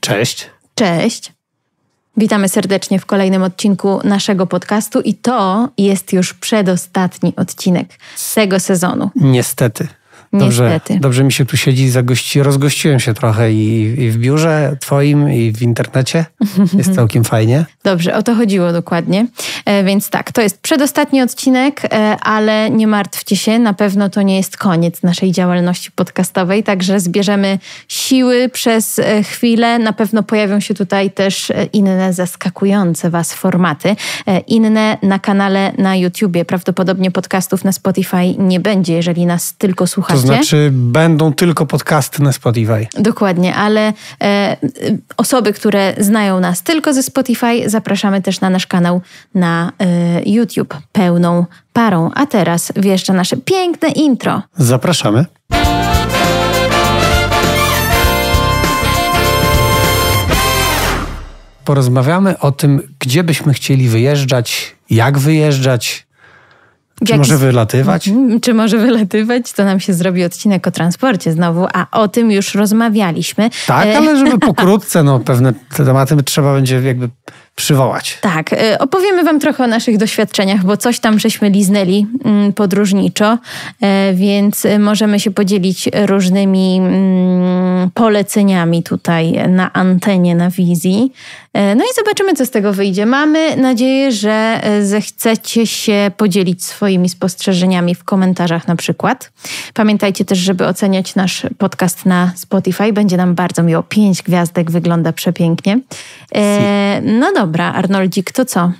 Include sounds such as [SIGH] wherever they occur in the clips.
Cześć. Cześć. Witamy serdecznie w kolejnym odcinku naszego podcastu i to jest już przedostatni odcinek tego sezonu. Niestety. Dobrze, dobrze mi się tu siedzi, zagości, rozgościłem się trochę i, i w biurze twoim, i w internecie. [LAUGHS] Jest całkiem fajnie. Dobrze, o to chodziło dokładnie. E, więc tak, to jest przedostatni odcinek, e, ale nie martwcie się, na pewno to nie jest koniec naszej działalności podcastowej, także zbierzemy siły przez e, chwilę. Na pewno pojawią się tutaj też e, inne zaskakujące Was formaty, e, inne na kanale na YouTubie. Prawdopodobnie podcastów na Spotify nie będzie, jeżeli nas tylko słuchacie znaczy będą tylko podcasty na Spotify. Dokładnie, ale e, osoby, które znają nas tylko ze Spotify, zapraszamy też na nasz kanał na e, YouTube pełną parą. A teraz wieszcza nasze piękne intro. Zapraszamy. Porozmawiamy o tym, gdzie byśmy chcieli wyjeżdżać, jak wyjeżdżać, czy może wylatywać? Mhm. Czy może wylatywać? To nam się zrobi odcinek o transporcie znowu, a o tym już rozmawialiśmy. Tak, e, ale żeby [LAUGHS] pokrótce, no pewne tematy trzeba będzie jakby przywołać. Tak, e, opowiemy Wam trochę o naszych doświadczeniach, bo coś tam żeśmy liznęli mm, podróżniczo, e, więc możemy się podzielić różnymi mm, poleceniami tutaj na antenie, na wizji. E, no i zobaczymy, co z tego wyjdzie. Mamy nadzieję, że e, zechcecie się podzielić swoimi spostrzeżeniami w komentarzach na przykład. Pamiętajcie też, żeby oceniać nasz podcast na Spotify. Będzie nam bardzo miło. Pięć gwiazdek wygląda przepięknie. E, no dobra, Arnoldzik, to co?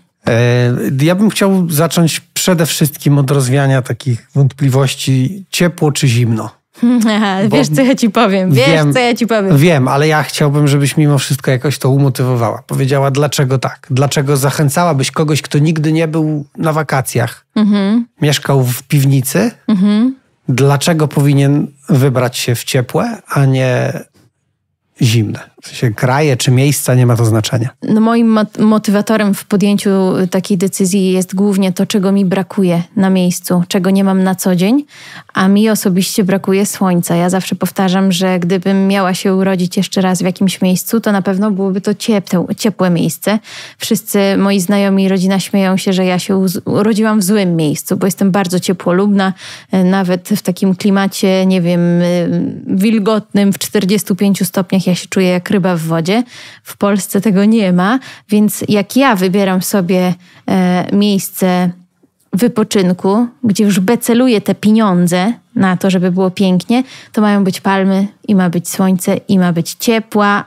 Ja bym chciał zacząć przede wszystkim od rozwiania takich wątpliwości ciepło czy zimno. Wiesz, co ja ci powiem. Wiesz, wiem, co ja ci powiem. Wiem, ale ja chciałbym, żebyś mimo wszystko jakoś to umotywowała. Powiedziała, dlaczego tak? Dlaczego zachęcałabyś kogoś, kto nigdy nie był na wakacjach, mhm. mieszkał w piwnicy? Mhm. Dlaczego powinien wybrać się w ciepłe, a nie zimne? W sensie kraje czy miejsca nie ma to znaczenia. No moim motywatorem w podjęciu y, takiej decyzji jest głównie to, czego mi brakuje na miejscu, czego nie mam na co dzień, a mi osobiście brakuje słońca. Ja zawsze powtarzam, że gdybym miała się urodzić jeszcze raz w jakimś miejscu, to na pewno byłoby to ciepłe, ciepłe miejsce. Wszyscy moi znajomi i rodzina śmieją się, że ja się urodziłam w złym miejscu, bo jestem bardzo ciepłolubna, y, nawet w takim klimacie, nie wiem, y, wilgotnym, w 45 stopniach ja się czuję jak ryba w wodzie. W Polsce tego nie ma, więc jak ja wybieram sobie e, miejsce wypoczynku, gdzie już beceluję te pieniądze na to, żeby było pięknie, to mają być palmy i ma być słońce i ma być ciepła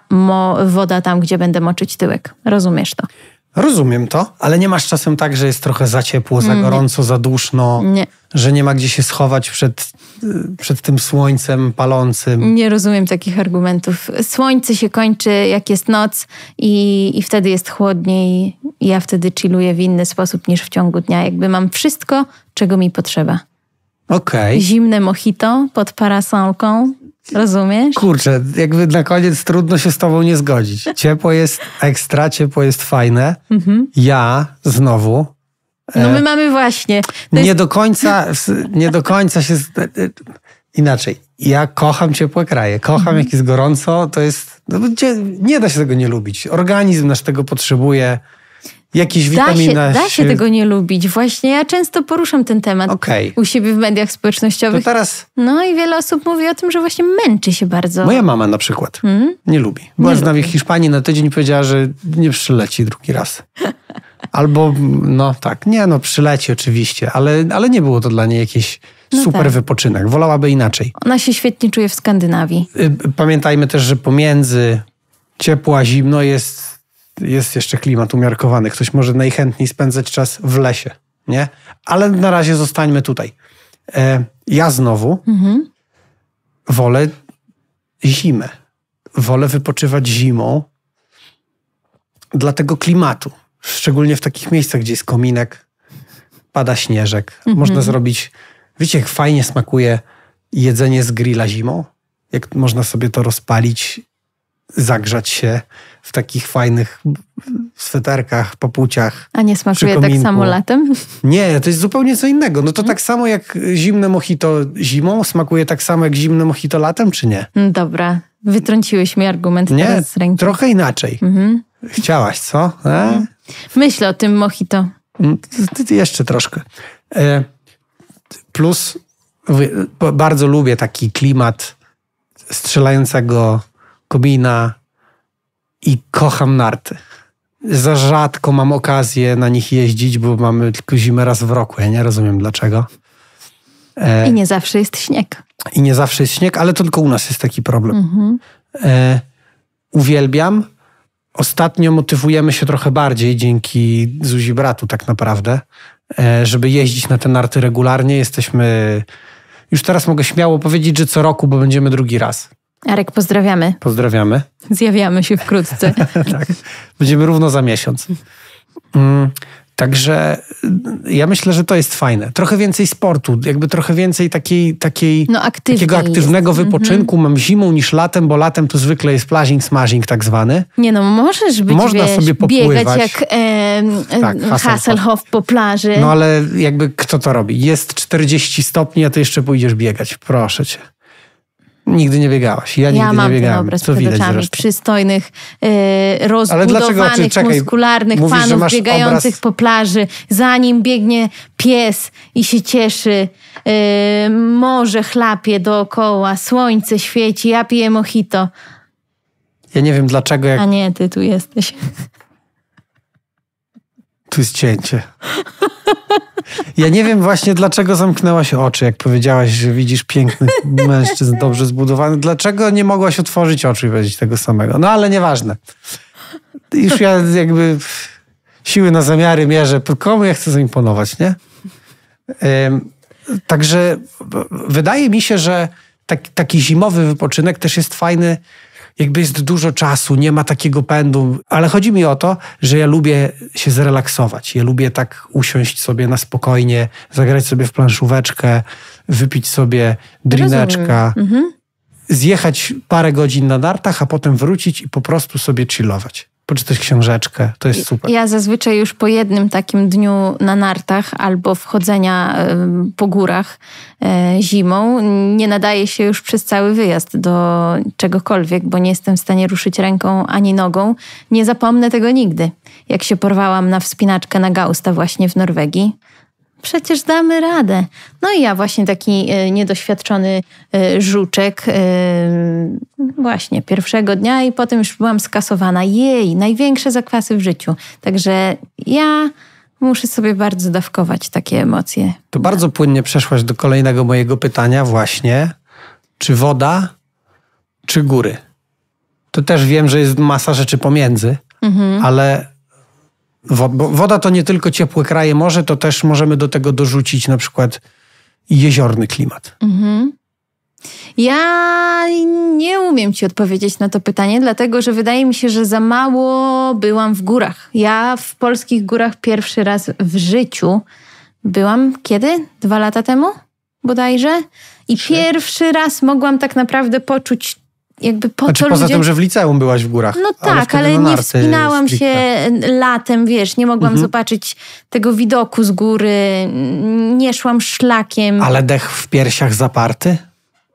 woda tam, gdzie będę moczyć tyłek. Rozumiesz to? Rozumiem to, ale nie masz czasem tak, że jest trochę za ciepło, za mm. gorąco, za duszno, nie. że nie ma gdzie się schować przed, y, przed tym słońcem palącym. Nie rozumiem takich argumentów. Słońce się kończy, jak jest noc i, i wtedy jest chłodniej. Ja wtedy chilluję w inny sposób niż w ciągu dnia. Jakby mam wszystko, czego mi potrzeba. Okej. Okay. Zimne mojito pod parasolką, Rozumiesz? Kurczę, jakby na koniec trudno się z tobą nie zgodzić. Ciepło jest ekstra, ciepło jest fajne. Mhm. Ja znowu. No my e, mamy właśnie. Nie, jest... do końca, nie do końca się. E, e, inaczej. Ja kocham ciepłe kraje. Kocham, mhm. jak jest gorąco. To jest. No, nie da się tego nie lubić. Organizm nasz tego potrzebuje jakiś witamina. Da się, da się e tego nie lubić. Właśnie ja często poruszam ten temat okay. u siebie w mediach społecznościowych. To teraz... No i wiele osób mówi o tym, że właśnie męczy się bardzo. Moja mama na przykład mm? nie lubi. Była z nami w Hiszpanii na tydzień powiedziała, że nie przyleci drugi raz. [LAUGHS] Albo, no tak, nie no, przyleci oczywiście, ale, ale nie było to dla niej jakieś no super tak. wypoczynek. Wolałaby inaczej. Ona się świetnie czuje w Skandynawii. Y, pamiętajmy też, że pomiędzy ciepło a zimno jest jest jeszcze klimat umiarkowany. Ktoś może najchętniej spędzać czas w lesie, nie? Ale na razie zostańmy tutaj. E, ja znowu mhm. wolę zimę. Wolę wypoczywać zimą dla tego klimatu. Szczególnie w takich miejscach, gdzie jest kominek, pada śnieżek. Mhm. Można zrobić... Wiecie, jak fajnie smakuje jedzenie z grilla zimą? Jak można sobie to rozpalić zagrzać się w takich fajnych sweterkach, papuciach. A nie smakuje tak samo latem? Nie, to jest zupełnie co innego. No to mm. tak samo jak zimne mojito zimą smakuje tak samo jak zimne mojito latem, czy nie? Mm, dobra, wytrąciłeś mi argument nie, teraz z ręki. trochę inaczej. Mhm. Chciałaś, co? E? Mm. Myślę o tym mojito. Jeszcze troszkę. E, plus bardzo lubię taki klimat strzelającego Kobina i kocham narty. Za rzadko mam okazję na nich jeździć, bo mamy tylko zimę raz w roku. Ja nie rozumiem dlaczego. E, I nie zawsze jest śnieg. I nie zawsze jest śnieg, ale to tylko u nas jest taki problem. Mhm. E, uwielbiam. Ostatnio motywujemy się trochę bardziej dzięki Zuzi Bratu, tak naprawdę, e, żeby jeździć na te narty regularnie. Jesteśmy już teraz mogę śmiało powiedzieć, że co roku, bo będziemy drugi raz. Arek, pozdrawiamy. Pozdrawiamy. Zjawiamy się wkrótce. [LAUGHS] tak. Będziemy równo za miesiąc. Mm, także ja myślę, że to jest fajne. Trochę więcej sportu, jakby trochę więcej takiej, takiej, no, takiego aktywnego jest. Mhm. wypoczynku. Mm -hmm. Mam zimą niż latem, bo latem to zwykle jest plażing, smashing tak zwany. Nie no, możesz być, Można wiesz, sobie popływać. biegać jak e, tak, Hasselhoff po plaży. No ale jakby kto to robi? Jest 40 stopni, a ty jeszcze pójdziesz biegać. Proszę cię. Nigdy nie biegałaś. Ja, ja nigdy nie biegałem. Ja mam widać przystojnych, yy, rozbudowanych, Czekaj, muskularnych mówisz, panów biegających obraz... po plaży. zanim biegnie pies i się cieszy. Yy, morze chlapie dookoła, słońce świeci, ja piję mojito. Ja nie wiem dlaczego jak... A nie, ty tu jesteś. Tu jest cięcie. Ja nie wiem właśnie, dlaczego zamknęłaś oczy, jak powiedziałaś, że widzisz pięknych mężczyzn dobrze zbudowanych. Dlaczego nie mogłaś otworzyć oczu i powiedzieć tego samego? No ale nieważne. Już ja jakby siły na zamiary mierzę, komu ja chcę zaimponować, nie? Także wydaje mi się, że taki, taki zimowy wypoczynek też jest fajny jakby jest dużo czasu, nie ma takiego pędu, ale chodzi mi o to, że ja lubię się zrelaksować. Ja lubię tak usiąść sobie na spokojnie, zagrać sobie w planszóweczkę, wypić sobie drineczka, mhm. zjechać parę godzin na nartach, a potem wrócić i po prostu sobie chillować poczytać książeczkę. To jest super. Ja zazwyczaj już po jednym takim dniu na nartach albo wchodzenia po górach e, zimą nie nadaje się już przez cały wyjazd do czegokolwiek, bo nie jestem w stanie ruszyć ręką ani nogą. Nie zapomnę tego nigdy. Jak się porwałam na wspinaczkę na Gausta właśnie w Norwegii, przecież damy radę. No i ja właśnie taki e, niedoświadczony e, żuczek e, właśnie pierwszego dnia i potem już byłam skasowana. Jej, największe zakwasy w życiu. Także ja muszę sobie bardzo dawkować takie emocje. To bardzo płynnie przeszłaś do kolejnego mojego pytania właśnie. Czy woda, czy góry? To też wiem, że jest masa rzeczy pomiędzy, mhm. ale Woda to nie tylko ciepłe kraje, morze, to też możemy do tego dorzucić na przykład jeziorny klimat. Mhm. Ja nie umiem ci odpowiedzieć na to pytanie, dlatego że wydaje mi się, że za mało byłam w górach. Ja w polskich górach pierwszy raz w życiu byłam kiedy? Dwa lata temu bodajże. I Trzy. pierwszy raz mogłam tak naprawdę poczuć jakby po znaczy, co poza ludzie... tym, że w liceum byłaś w górach. No tak, ale, ale nie wspinałam się latem, wiesz, nie mogłam mhm. zobaczyć tego widoku z góry, nie szłam szlakiem. Ale dech w piersiach zaparty?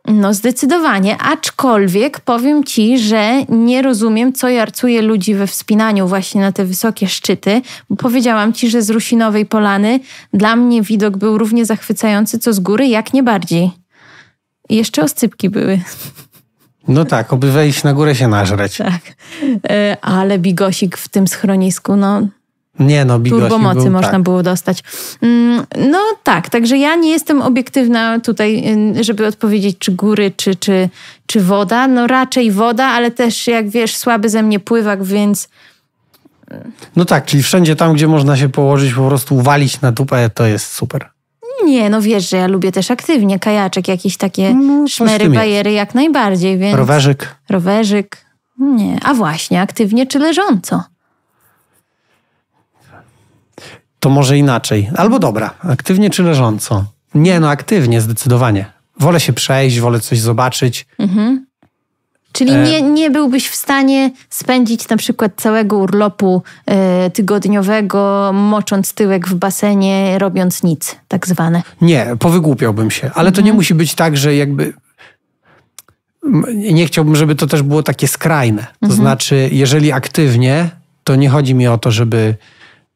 No zdecydowanie, aczkolwiek powiem ci, że nie rozumiem, co jarcuje ludzi we wspinaniu właśnie na te wysokie szczyty. bo Powiedziałam ci, że z Rusinowej Polany dla mnie widok był równie zachwycający, co z góry, jak nie bardziej. I jeszcze oscypki były. [LAUGHS] No tak, oby wejść na górę się nażreć. Tak. E, ale bigosik w tym schronisku, no. Nie no, bigosik Turbomocy był, tak. można tak. było dostać. Mm, no tak, także ja nie jestem obiektywna tutaj, mm, żeby odpowiedzieć, czy góry, czy, czy, czy woda. No raczej woda, ale też jak wiesz, słaby ze mnie pływak, więc. No tak, czyli wszędzie tam, gdzie można się położyć, po prostu walić na dupę, to jest super. Nie, no wiesz, że ja lubię też aktywnie kajaczek, jakieś takie no, szmery, bajery jak najbardziej, więc... Rowerzyk. Rowerzyk. Nie, a właśnie, aktywnie czy leżąco? To może inaczej. Albo dobra, aktywnie czy leżąco? Nie, no aktywnie zdecydowanie. Wolę się przejść, wolę coś zobaczyć. Mhm. Czyli e, nie, nie byłbyś w stanie spędzić na przykład całego urlopu y, tygodniowego mocząc tyłek w basenie, robiąc nic, tak zwane. Nie, powygłupiałbym się. Ale mhm. to nie mhm. musi być tak, że jakby nie chciałbym, żeby to też było takie skrajne. To mhm. znaczy, jeżeli aktywnie, to nie chodzi mi o to, żeby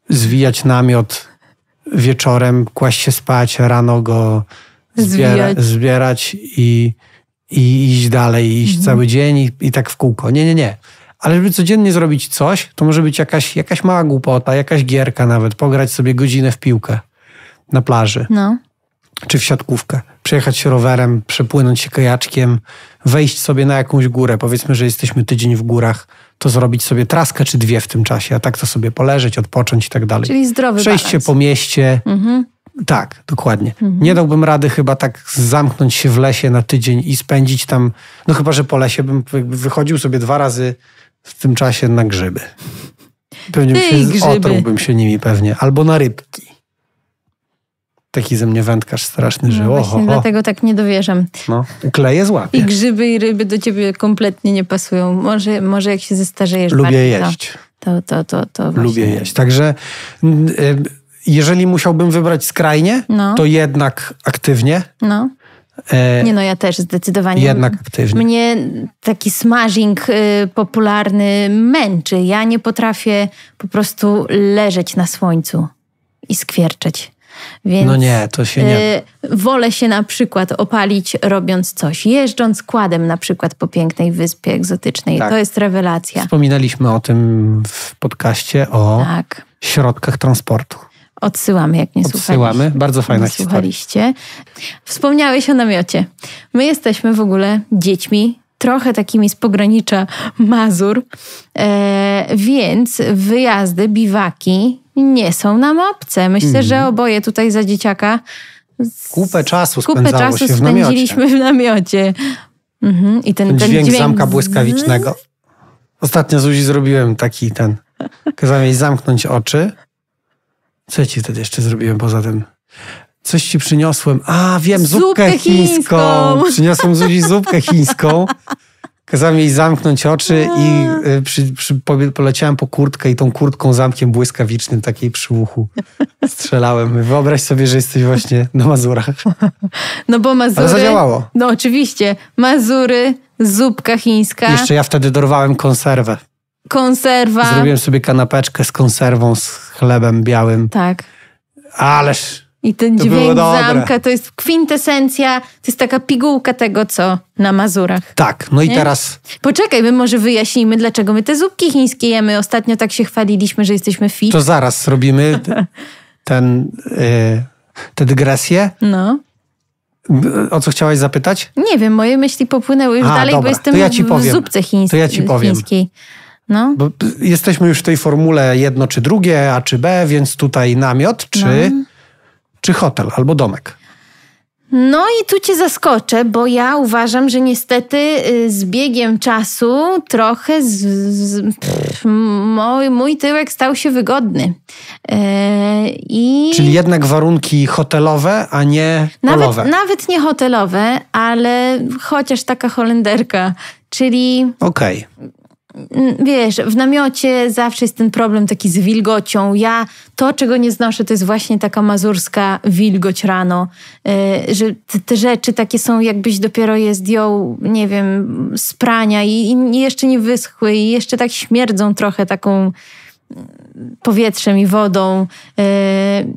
zwijać namiot wieczorem, kłaść się spać, rano go zbiera, zbierać i i iść dalej, i iść mhm. cały dzień i, i tak w kółko. Nie, nie, nie. Ale żeby codziennie zrobić coś, to może być jakaś, jakaś mała głupota, jakaś gierka nawet, pograć sobie godzinę w piłkę na plaży. No. Czy w siatkówkę. Przejechać się rowerem, przepłynąć się kajaczkiem, wejść sobie na jakąś górę. Powiedzmy, że jesteśmy tydzień w górach, to zrobić sobie traskę czy dwie w tym czasie, a tak to sobie poleżeć, odpocząć i tak dalej. Czyli zdrowy Przejść balans. się po mieście, mhm. Tak, dokładnie. Mhm. Nie dałbym rady chyba tak zamknąć się w lesie na tydzień i spędzić tam, no chyba, że po lesie bym wychodził sobie dwa razy w tym czasie na grzyby. Pewnie Ty, się, otrułbym się nimi pewnie. Albo na rybki. Taki ze mnie wędkarz straszny, no że no, oho, dlatego tak nie dowierzam. No, ukleję złapie. I grzyby i ryby do ciebie kompletnie nie pasują. Może, może jak się zestarzejesz Lubię bardziej, jeść. To, to, to, to, Lubię jeść. Także... Yy, jeżeli musiałbym wybrać skrajnie, no. to jednak aktywnie. No. E, nie no, ja też zdecydowanie. Jednak aktywnie. Mnie taki smażing y, popularny męczy. Ja nie potrafię po prostu leżeć na słońcu i skwierczeć. Więc, no nie, to się y, nie. Y, wolę się na przykład opalić robiąc coś, jeżdżąc kładem na przykład po pięknej wyspie egzotycznej. Tak. To jest rewelacja. Wspominaliśmy o tym w podcaście o tak. środkach transportu. Odsyłamy, jak nie Odsyłamy. słuchaliście. Bardzo fajna słuchaliście. Wspomniałeś o namiocie. My jesteśmy w ogóle dziećmi trochę takimi z pogranicza [LAUGHS] Mazur, e, więc wyjazdy, biwaki nie są nam obce. Myślę, mm. że mhm. oboje tutaj za dzieciaka kupę czasu kupę czasu się w spędziliśmy w namiocie. Mhm. I ten, ten, ten dźwięk, zamka błyskawicznego. Ostatnio z Uzi zrobiłem taki ten. Kazałem jej zamknąć oczy co ja ci wtedy jeszcze zrobiłem poza tym? Coś ci przyniosłem. A, wiem, zupkę, zupkę chińską. chińską. Przyniosłem Zuzi zupkę chińską. [LAUGHS] Kazałem jej zamknąć oczy i y, przy, przy, poleciałem po kurtkę i tą kurtką zamkiem błyskawicznym takiej przy uchu strzelałem. Wyobraź sobie, że jesteś właśnie na Mazurach. [LAUGHS] No bo Mazury... Ale zadziałało. No oczywiście. Mazury, zupka chińska. Jeszcze ja wtedy dorwałem konserwę konserwa. Zrobiłem sobie kanapeczkę z konserwą, z chlebem białym. Tak. Ależ. I ten dźwięk zamka to jest kwintesencja, to jest taka pigułka tego, co na Mazurach. Tak, no nie? i teraz. Poczekaj, my może wyjaśnimy, dlaczego my te zupki chińskie jemy. Ostatnio tak się chwaliliśmy, że jesteśmy fit. To zaraz robimy [LAUGHS] ten, y, tę dygresję. No. O co chciałaś zapytać? Nie wiem, moje myśli popłynęły już A, dalej, dobra. bo jestem to ja w, w zupce chińskiej. To ja ci powiem. Chińskiej. No. Bo jesteśmy już w tej formule jedno czy drugie, A czy B, więc tutaj namiot czy, no. czy hotel albo domek. No i tu cię zaskoczę, bo ja uważam, że niestety y, z biegiem czasu trochę z, z, pff, mój, mój, tyłek stał się wygodny. E, i... Czyli jednak warunki hotelowe, a nie polowe. Nawet, nawet nie hotelowe, ale chociaż taka Holenderka, czyli... Okej. Okay wiesz, w namiocie zawsze jest ten problem taki z wilgocią. Ja to, czego nie znoszę, to jest właśnie taka mazurska wilgoć rano, yy, że te, te, rzeczy takie są, jakbyś dopiero je zdjął, nie wiem, z prania i, i jeszcze nie wyschły i jeszcze tak śmierdzą trochę taką powietrzem i wodą. E,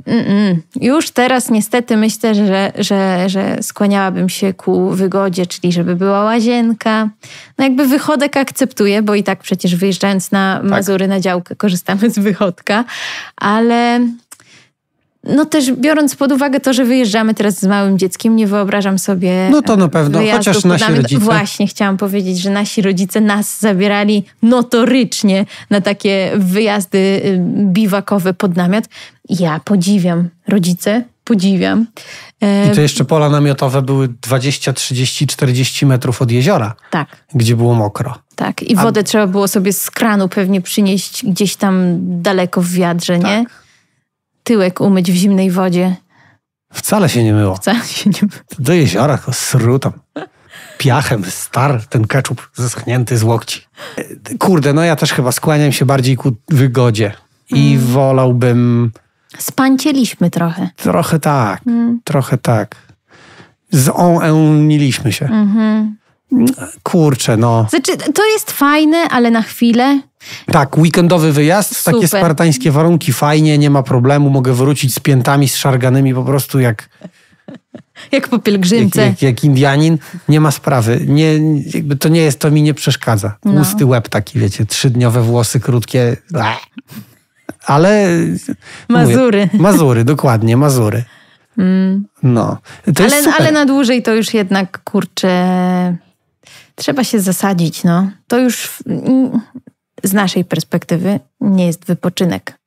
mm, mm. Już teraz niestety myślę, że, że, że skłaniałabym się ku wygodzie, czyli żeby była łazienka. No jakby wychodek akceptuję, bo i tak przecież wyjeżdżając na tak. Mazury tak. na działkę korzystamy z wychodka, ale no też biorąc pod uwagę to, że wyjeżdżamy teraz z małym dzieckiem, nie wyobrażam sobie. No to na pewno, chociaż nasi podamy. rodzice. Właśnie chciałam powiedzieć, że nasi rodzice nas zabierali notorycznie na takie wyjazdy y, biwakowe pod namiot. Ja podziwiam rodzice, podziwiam. Y, I to jeszcze pola namiotowe były 20, 30, 40 metrów od jeziora. Tak. Gdzie było mokro. Tak, i wodę A... trzeba było sobie z kranu pewnie przynieść gdzieś tam daleko w wiadrze, tak. nie? tyłek umyć w zimnej wodzie. Wcale się nie myło. Wcale się nie myło. Do jeziora srutam. Piachem, star, ten keczup zeschnięty z łokci. E, kurde, no ja też chyba skłaniam się bardziej ku wygodzie. I mm. wolałbym... Spancieliśmy trochę. Trochę tak, mm. trochę tak. Zoneuniliśmy się. Mm -hmm. Kurczę, no. Znaczy, to jest fajne, ale na chwilę. Tak, weekendowy wyjazd, Super. takie spartańskie warunki, fajnie, nie ma problemu, mogę wrócić z piętami, z szarganymi po prostu jak... [LAUGHS] Jak po pielgrzymce. Jak, jak, jak, Indianin, nie ma sprawy. Nie, jakby to nie jest, to mi nie przeszkadza. Tłusty no. łeb taki, wiecie, trzydniowe włosy krótkie. Ale... Mazury. Mówię, [LAUGHS] mazury, dokładnie, Mazury. Mm. No. ale, ale na dłużej to już jednak, kurczę... Trzeba się zasadzić, no. To już z naszej perspektywy nie jest wypoczynek.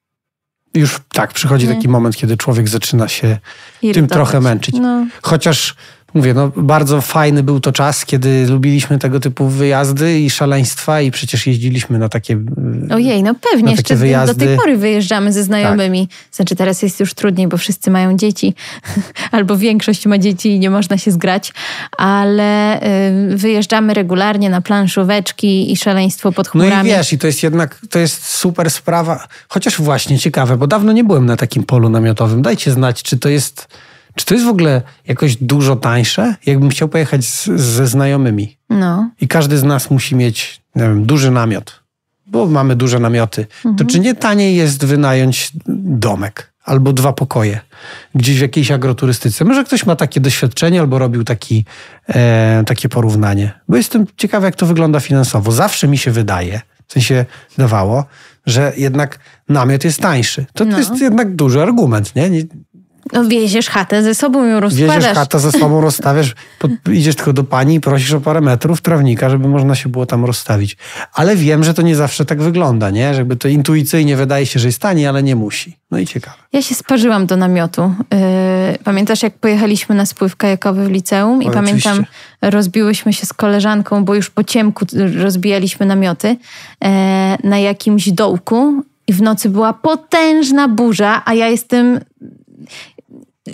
Już tak, przychodzi taki moment, kiedy człowiek zaczyna się Irritować. tym trochę męczyć. No. Chociaż Mówię, no bardzo fajny był to czas, kiedy lubiliśmy tego typu wyjazdy i szaleństwa i przecież jeździliśmy na takie mm, Ojej, no pewnie, jeszcze wyjazdy. do tej pory wyjeżdżamy ze znajomymi. Tak. Znaczy teraz jest już trudniej, bo wszyscy mają dzieci [LAUGHS] albo większość ma dzieci i nie można się zgrać, ale y, wyjeżdżamy regularnie na planszóweczki i szaleństwo pod chmurami. No i wiesz, i to jest jednak, to jest super sprawa, chociaż właśnie ciekawe, bo dawno nie byłem na takim polu namiotowym. Dajcie znać, czy to jest czy to jest w ogóle jakoś dużo tańsze? Jakbym chciał pojechać z, ze znajomymi. No. I każdy z nas musi mieć, nie wiem, duży namiot, bo mamy duże namioty. Mhm. To czy nie taniej jest wynająć domek albo dwa pokoje gdzieś w jakiejś agroturystyce? Może ktoś ma takie doświadczenie albo robił taki, e, takie porównanie. Bo jestem ciekawy, jak to wygląda finansowo. Zawsze mi się wydaje, w sensie dawało, że jednak namiot jest tańszy. To, no. to jest jednak duży argument, nie? No wieziesz chatę ze sobą, ją rozkładasz. Wieziesz chatę ze sobą, [LAUGHS] rozstawiasz, pod, idziesz tylko do pani i prosisz o parę metrów trawnika, żeby można się było tam rozstawić. Ale wiem, że to nie zawsze tak wygląda, nie? Żeby to intuicyjnie wydaje się, że jest tanie, ale nie musi. No i ciekawe. Ja się sparzyłam do namiotu. Yy, pamiętasz, jak pojechaliśmy na spływ kajakowy w liceum i pamiętam, oczywiście. rozbiłyśmy się z koleżanką, bo już po ciemku rozbijaliśmy namioty yy, na jakimś dołku i w nocy była potężna burza, a ja jestem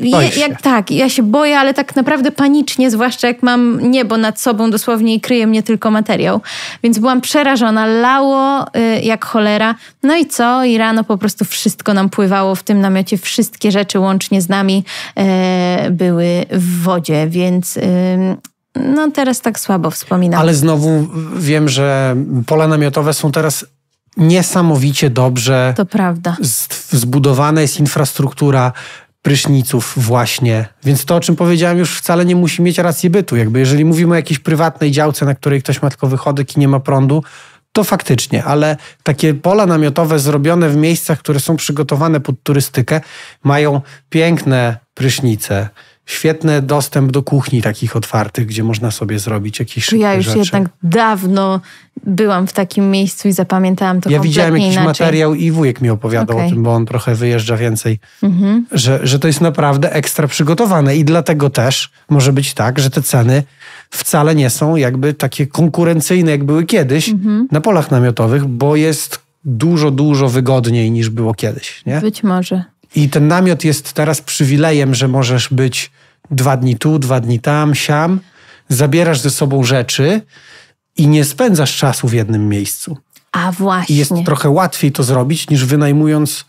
ja, tak, ja się boję, ale tak naprawdę panicznie, zwłaszcza jak mam niebo nad sobą dosłownie i kryje mnie tylko materiał. Więc byłam przerażona, lało y, jak cholera. No i co? I rano po prostu wszystko nam pływało w tym namiocie, wszystkie rzeczy łącznie z nami y, były w wodzie, więc... Y, no, teraz tak słabo wspominam. Ale znowu wiem, że pola namiotowe są teraz niesamowicie dobrze. To prawda. Zbudowana jest infrastruktura pryszniców właśnie. Więc to, o czym powiedziałem, już wcale nie musi mieć racji bytu. Jakby jeżeli mówimy o jakiejś prywatnej działce, na której ktoś ma tylko wychodek i nie ma prądu, to faktycznie, ale takie pola namiotowe zrobione w miejscach, które są przygotowane pod turystykę, mają piękne prysznice, świetny dostęp do kuchni takich otwartych, gdzie można sobie zrobić jakieś szybkie Ja już rzeczy. jednak dawno byłam w takim miejscu i zapamiętałam to Ja widziałem jakiś inaczej. materiał i wujek mi opowiadał okay. o tym, bo on trochę wyjeżdża więcej, mhm. że, że to jest naprawdę ekstra przygotowane i dlatego też może być tak, że te ceny wcale nie są jakby takie konkurencyjne, jak były kiedyś mhm. na polach namiotowych, bo jest dużo, dużo wygodniej niż było kiedyś. Nie? Być może. I ten namiot jest teraz przywilejem, że możesz być dwa dni tu, dwa dni tam, siam. Zabierasz ze sobą rzeczy i nie spędzasz czasu w jednym miejscu. A właśnie. I jest trochę łatwiej to zrobić niż wynajmując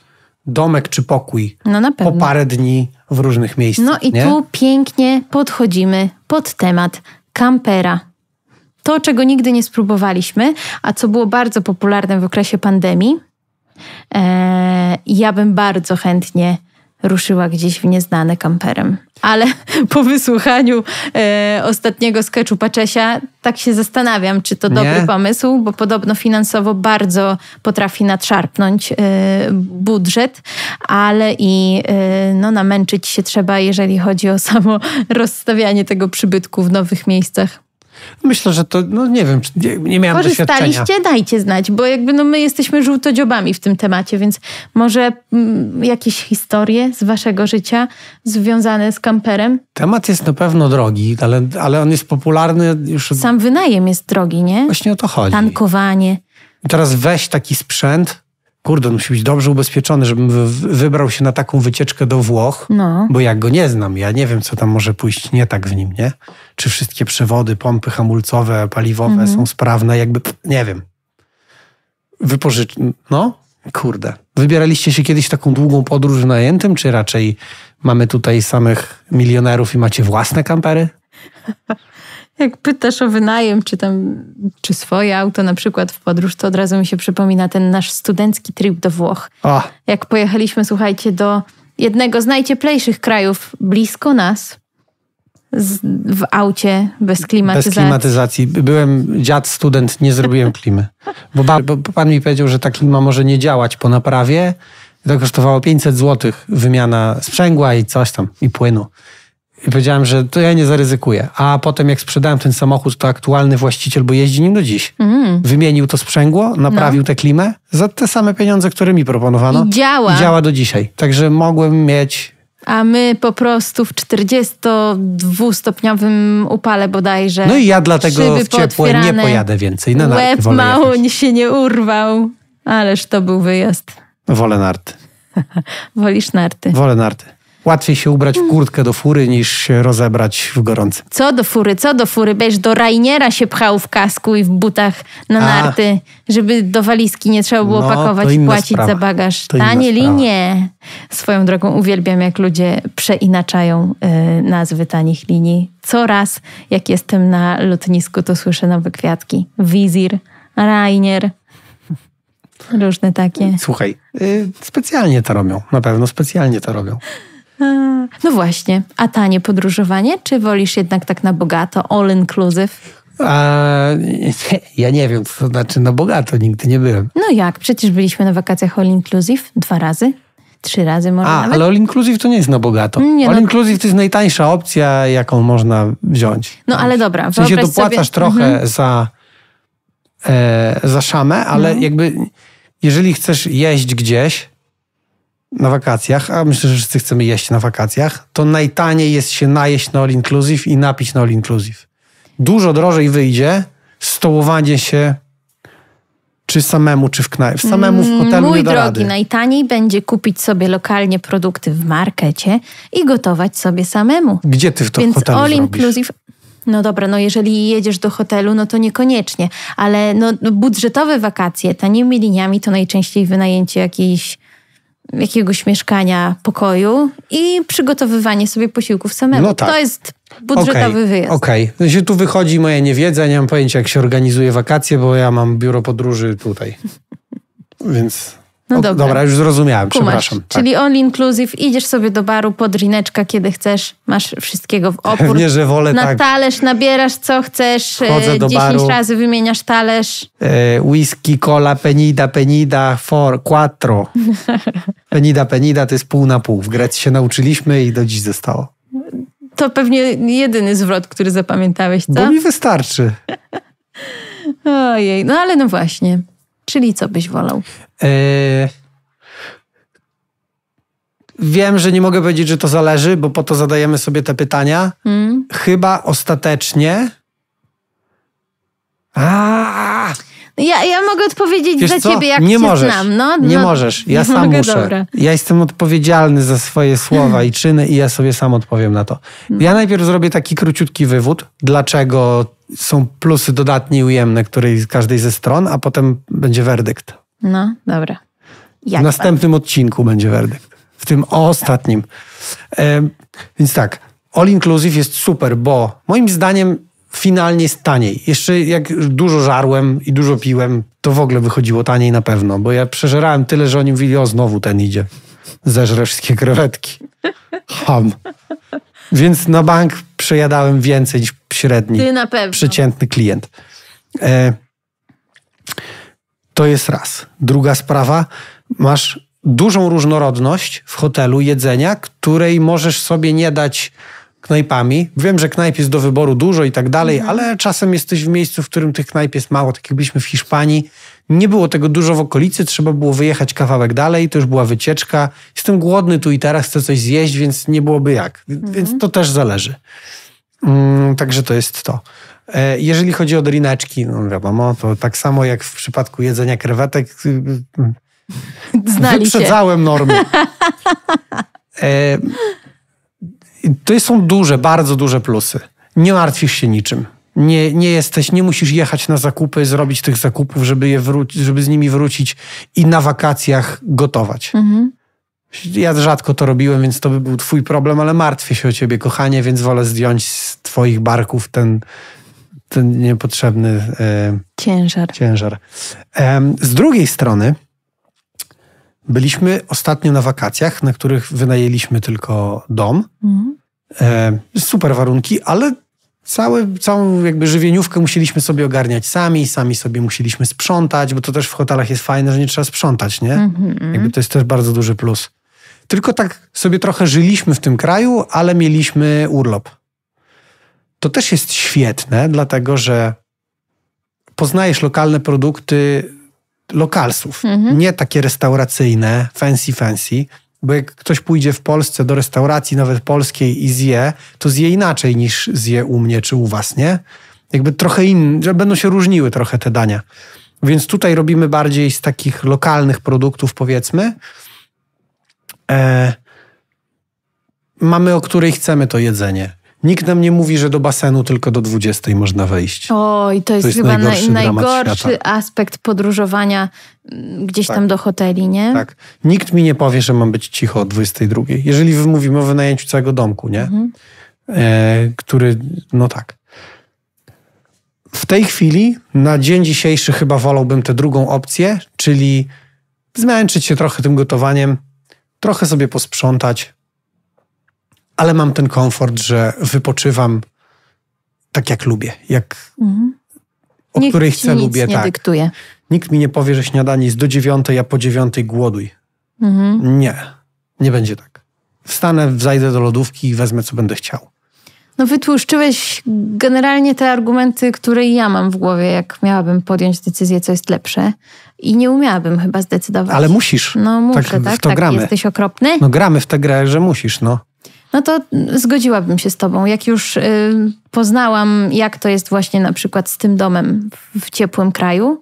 domek czy pokój no na pewno. po parę dni w różnych miejscach. No i nie? tu pięknie podchodzimy pod temat kampera. To, czego nigdy nie spróbowaliśmy, a co było bardzo popularne w okresie pandemii, E, ja bym bardzo chętnie ruszyła gdzieś w nieznane kamperem. Ale [LAUGHS] po wysłuchaniu e, ostatniego sketchu Paczesia tak się zastanawiam, czy to dobry Nie. pomysł, bo podobno finansowo bardzo potrafi nadszarpnąć e, budżet, ale i e, no, namęczyć się trzeba, jeżeli chodzi o samo [LAUGHS] rozstawianie tego przybytku w nowych miejscach. Myślę, że to, no nie wiem, nie, nie miałam doświadczenia. Dajcie znać, bo jakby no my jesteśmy żółtodziobami w tym temacie, więc może m, mm, jakieś historie z waszego życia związane z kamperem? Temat jest na pewno drogi, ale, ale on jest popularny już... Sam wynajem jest drogi, nie? Właśnie o to chodzi. Tankowanie. I teraz weź taki sprzęt, kurde, musi być dobrze ubezpieczony, żebym wybrał się na taką wycieczkę do Włoch, no. bo jak go nie znam, ja nie wiem, co tam może pójść nie tak w nim, nie? Czy wszystkie przewody, pompy hamulcowe, paliwowe mhm. są sprawne, jakby, nie wiem. Wypożycz... No, kurde. Wybieraliście się kiedyś taką długą podróż najętym, czy raczej mamy tutaj samych milionerów i macie własne kampery? [LAUGHS] Jak pytasz o wynajem, czy tam, czy swoje auto na przykład w podróż, to od razu mi się przypomina ten nasz studencki trip do Włoch. A. Jak pojechaliśmy, słuchajcie, do jednego z najcieplejszych krajów blisko nas, z, w aucie bez klimatyzacji. Bez klimatyzacji. Byłem dziad, student, nie zrobiłem klimy. Bo, ba, bo, pan mi powiedział, że ta klima może nie działać po naprawie. To kosztowało 500 zł wymiana sprzęgła i coś tam, i płynu. I powiedziałem, że to ja nie zaryzykuję. A potem jak sprzedałem ten samochód, to aktualny właściciel, bo jeździ nim do dziś, mm. wymienił to sprzęgło, naprawił no. tę klimę za te same pieniądze, które mi proponowano. I działa. I działa do dzisiaj. Także mogłem mieć a my po prostu w 42-stopniowym upale bodajże. No i ja dlatego w ciepłe nie pojadę więcej na narty. Łeb mało jechać. się nie urwał, ależ to był wyjazd. Wolę narty. [LAUGHS] Wolisz narty. Wolę narty. Łatwiej się ubrać w kurtkę do fury niż się rozebrać w gorący. Co do fury, co do fury? Będziesz do Rainiera się pchał w kasku i w butach na narty, A. żeby do walizki nie trzeba było no, pakować i płacić sprawa. za bagaż. Tanie linie. Swoją drogą uwielbiam, jak ludzie przeinaczają y, nazwy tanich linii. Coraz jak jestem na lotnisku, to słyszę nowe kwiatki. Wizir, Rainier. Różne takie. Słuchaj, y, specjalnie to robią. Na pewno specjalnie to robią. No właśnie, a tanie podróżowanie? Czy wolisz jednak tak na bogato, all inclusive? A, [LAUGHS] ja nie wiem, co to znaczy na bogato, nigdy nie byłem. No jak, przecież byliśmy na wakacjach all inclusive dwa razy. Trzy razy może A, nawet. ale all inclusive to nie jest na bogato. Nie, no- all no... inclusive to jest najtańsza opcja, jaką można wziąć. No ale dobra. W sensie dopłacasz sobie... trochę mhm. za, e, za szamę, ale no. jakby jeżeli chcesz jeść gdzieś, na wakacjach, a myślę, że wszyscy chcemy jeść na wakacjach, to najtaniej jest się najeść na all inclusive i napić na all inclusive. Dużo drożej wyjdzie stołowanie się czy samemu, czy w knajpie. Samemu w mm, hotelu Mój nie da drogi, rady. najtaniej będzie kupić sobie lokalnie produkty w markecie i gotować sobie samemu. Gdzie ty w to Więc hotelu all zrobisz? inclusive no dobra, no jeżeli jedziesz do hotelu, no to niekoniecznie, ale no, no budżetowe wakacje tanimi liniami to najczęściej wynajęcie jakiejś jakiegoś mieszkania, pokoju i przygotowywanie sobie posiłków samemu. No tak. To jest budżetowy okay, wyjazd. Okej. Okay. No się tu wychodzi moja niewiedza, nie mam pojęcia jak się organizuje wakacje, bo ja mam biuro podróży tutaj. [LAUGHS] Więc no o, dobra. już zrozumiałem, Kumasz. przepraszam. Tak. Czyli all inclusive, idziesz sobie do baru pod rineczka, kiedy chcesz, masz wszystkiego w opór. Pewnie, że wolę Na tak. talerz nabierasz co chcesz, e, Chodzę do 10 baru. razy wymieniasz talerz. E, whisky, cola, penida, penida, for, quattro. [LAUGHS] penida, penida to jest pół na pół. W Grecji się nauczyliśmy i do dziś zostało. To pewnie jedyny zwrot, który zapamiętałeś, co? Bo mi wystarczy. [LAUGHS] Ojej, no ale no właśnie. Czyli co byś wolał? E, wiem, że nie mogę powiedzieć, że to zależy, bo po to zadajemy sobie te pytania. Mm. Chyba ostatecznie. Aaaa! Ja, ja mogę odpowiedzieć Wiesz za co? ciebie, jak nie cię możesz. znam. No, nie no, możesz, ja [LAUGHS] nie no, sam mogę, no, muszę. Dobra. Ja jestem odpowiedzialny za swoje słowa i [LAUGHS] czyny i ja sobie sam odpowiem na to. No. Ja najpierw zrobię taki króciutki wywód, dlaczego są plusy dodatnie i ujemne której, z każdej ze stron, a potem będzie werdykt. No, dobra. Jak w następnym odcinku będzie werdykt. W tym ostatnim. E, więc tak, All Inclusive jest super, bo moim zdaniem finalnie jest taniej. Jeszcze jak dużo żarłem i dużo piłem, to w ogóle wychodziło taniej na pewno, bo ja przeżerałem tyle, że oni mówili, o znowu ten idzie. Zeżre wszystkie krewetki. Ham. Więc na bank przejadałem więcej niż średni, Ty na pewno. przeciętny klient. E, to jest raz. Druga sprawa, masz dużą różnorodność w hotelu jedzenia, której możesz sobie nie dać knajpami. Wiem, że knajp jest do wyboru dużo i tak dalej, mhm. ale czasem jesteś w miejscu, w którym tych knajp jest mało. Tak jak byliśmy w Hiszpanii, nie było tego dużo w okolicy, trzeba było wyjechać kawałek dalej, to już była wycieczka. Jestem głodny tu i teraz, chcę coś zjeść, więc nie byłoby jak. Mhm. Więc to też zależy. Mm, także to jest to. E, jeżeli chodzi o drineczki, no wiadomo, to tak samo jak w przypadku jedzenia krewetek, y, y, Znali wyprzedzałem się. normy. [LAUGHS] E, to są duże, bardzo duże plusy. Nie martwisz się niczym. Nie, nie jesteś, nie musisz jechać na zakupy, zrobić tych zakupów, żeby, je żeby z nimi wrócić i na wakacjach gotować. Mhm. Ja rzadko to robiłem, więc to by był twój problem, ale martwię się o ciebie, kochanie, więc wolę zdjąć z twoich barków ten, ten niepotrzebny e, ciężar. ciężar. E, z drugiej strony, Byliśmy ostatnio na wakacjach, na których wynajęliśmy tylko dom. Mhm. E, super warunki, ale całe, całą jakby żywieniówkę musieliśmy sobie ogarniać sami, sami sobie musieliśmy sprzątać, bo to też w hotelach jest fajne, że nie trzeba sprzątać, nie? Mhm. Jakby to jest też bardzo duży plus. Tylko tak sobie trochę żyliśmy w tym kraju, ale mieliśmy urlop. To też jest świetne, dlatego że poznajesz lokalne produkty, lokalsów, mhm. nie takie restauracyjne, fancy, fancy. Bo jak ktoś pójdzie w Polsce do restauracji, nawet polskiej, i zje, to zje inaczej niż zje u mnie czy u was, nie? Jakby trochę inny, że będą się różniły trochę te dania. Więc tutaj robimy bardziej z takich lokalnych produktów, powiedzmy. E, mamy, o której chcemy to jedzenie. Nikt nam nie mówi, że do basenu tylko do 20 można wejść. O, i to jest, to jest chyba najgorszy, naj, najgorszy aspekt podróżowania mm, gdzieś tak. tam do hoteli, nie? Tak. Nikt mi nie powie, że mam być cicho o 22. Jeżeli wymówimy mówimy o wynajęciu całego domku, nie? Mhm. E, który, no tak. W tej chwili, na dzień dzisiejszy, chyba wolałbym tę drugą opcję, czyli zmęczyć się trochę tym gotowaniem, trochę sobie posprzątać, ale mam ten komfort, że wypoczywam tak, jak lubię, jak, mhm. o Nikt której chcę, lubię. Nie tak. dyktuje. Nikt mi nie powie, że śniadanie jest do dziewiątej, a po dziewiątej głoduj. Mhm. Nie, nie będzie tak. Wstanę, zajdę do lodówki i wezmę, co będę chciał. No wytłuszczyłeś generalnie te argumenty, które ja mam w głowie, jak miałabym podjąć decyzję, co jest lepsze. I nie umiałabym chyba zdecydować. Ale musisz. No tak muszę, tak? tak? W to tak? gramy. Jesteś okropny? No gramy w tę grę, że musisz, no no to zgodziłabym się z Tobą. Jak już y, poznałam, jak to jest właśnie na przykład z tym domem w ciepłym kraju,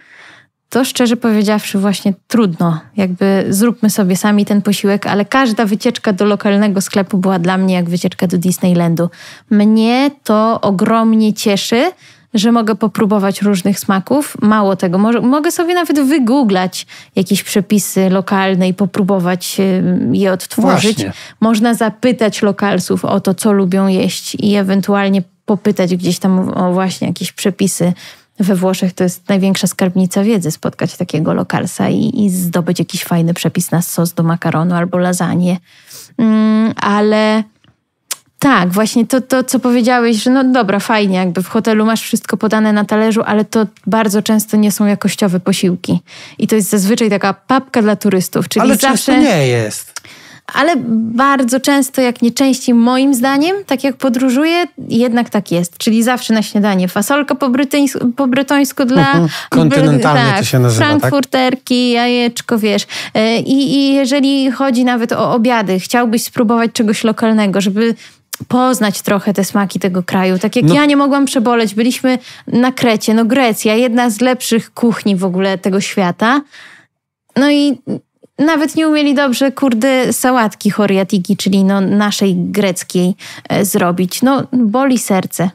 to szczerze powiedziawszy, właśnie trudno. Jakby zróbmy sobie sami ten posiłek, ale każda wycieczka do lokalnego sklepu była dla mnie jak wycieczka do Disneylandu. Mnie to ogromnie cieszy, że mogę popróbować różnych smaków. Mało tego, może, mogę sobie nawet wygooglać jakieś przepisy lokalne i popróbować y, je odtworzyć. Właśnie. Można zapytać lokalsów o to, co lubią jeść i ewentualnie popytać gdzieś tam o właśnie jakieś przepisy. We Włoszech to jest największa skarbnica wiedzy spotkać takiego lokalsa i, i zdobyć jakiś fajny przepis na sos do makaronu albo lasagne. Mm, ale tak, właśnie to, to, co powiedziałeś, że no dobra, fajnie, jakby w hotelu masz wszystko podane na talerzu, ale to bardzo często nie są jakościowe posiłki. I to jest zazwyczaj taka papka dla turystów. Czyli ale zawsze... często nie jest. Ale bardzo często, jak nie częściej, moim zdaniem, tak jak podróżuję, jednak tak jest. Czyli zawsze na śniadanie fasolka po, brytyńsku, po dla... [LAUGHS] Kontynentalnie tak, to się nazywa, tak? Frankfurterki, tak? jajeczko, wiesz. E, I, I jeżeli chodzi nawet o obiady, chciałbyś spróbować czegoś lokalnego, żeby poznać trochę te smaki tego kraju. Tak jak no. ja nie mogłam przeboleć, byliśmy na Krecie, no Grecja, jedna z lepszych kuchni w ogóle tego świata. No i nawet nie umieli dobrze, kurde, sałatki choriatiki, czyli no naszej greckiej e, zrobić. No boli serce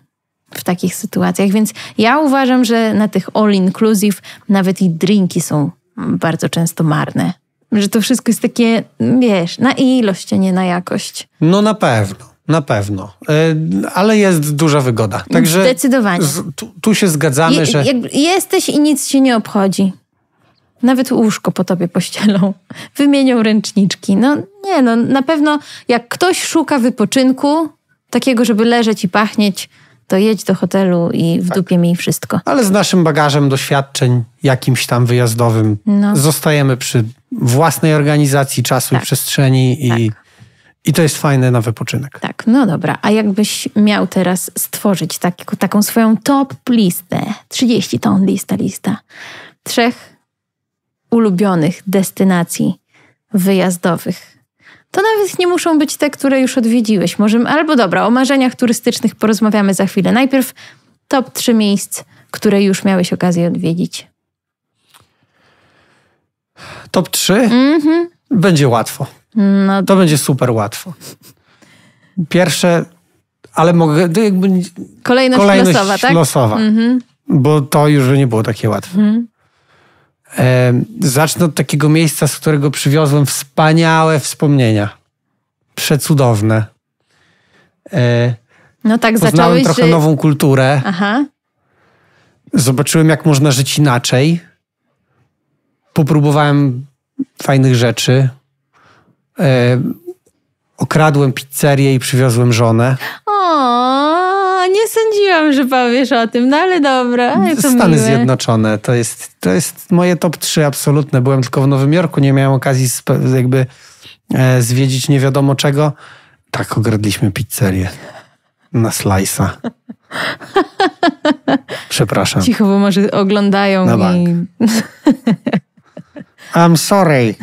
w takich sytuacjach, więc ja uważam, że na tych all inclusive nawet i drinki są bardzo często marne. Że to wszystko jest takie, wiesz, na ilość, a nie na jakość. No na pewno. Na pewno, e, ale jest duża wygoda. Także Zdecydowanie. Tu, tu się zgadzamy, Je, że. Jesteś i nic się nie obchodzi. Nawet łóżko po tobie pościelą, [LAUGHS] wymienią ręczniczki. No nie, no na pewno jak ktoś szuka wypoczynku, takiego, żeby leżeć i pachnieć, to jedź do hotelu i w tak. dupie miej wszystko. Ale z naszym bagażem doświadczeń, jakimś tam wyjazdowym, no. zostajemy przy własnej organizacji czasu tak. i przestrzeni tak. i i to jest fajne na wypoczynek. Tak, no dobra. A jakbyś miał teraz stworzyć tak, taką swoją top listę, 30 ton lista, lista, trzech ulubionych destynacji wyjazdowych, to nawet nie muszą być te, które już odwiedziłeś. Możemy, albo dobra, o marzeniach turystycznych porozmawiamy za chwilę. Najpierw top 3 miejsc, które już miałeś okazję odwiedzić. Top 3? Mhm. Będzie łatwo. No. To będzie super łatwo. Pierwsze, ale mogę... Jakby, kolejność, kolejność losowa, tak? losowa mhm. Bo to już nie było takie łatwe. E, zacznę od takiego miejsca, z którego przywiozłem wspaniałe wspomnienia. Przecudowne. E, no tak, Poznałem zacząłeś... trochę że... nową kulturę. Aha. Zobaczyłem, jak można żyć inaczej. Popróbowałem fajnych rzeczy. E, okradłem pizzerię i przywiozłem żonę. O, nie sądziłam, że powiesz o tym, no ale dobra. Stany miłe. Zjednoczone to jest, to jest moje top 3 absolutne. Byłem tylko w Nowym Jorku, nie miałem okazji jakby e, zwiedzić nie wiadomo czego. Tak, ogradliśmy pizzerię na slajsa. [LAUGHS] Przepraszam. Cicho, bo może oglądają mnie. i... [LAUGHS] I'm sorry.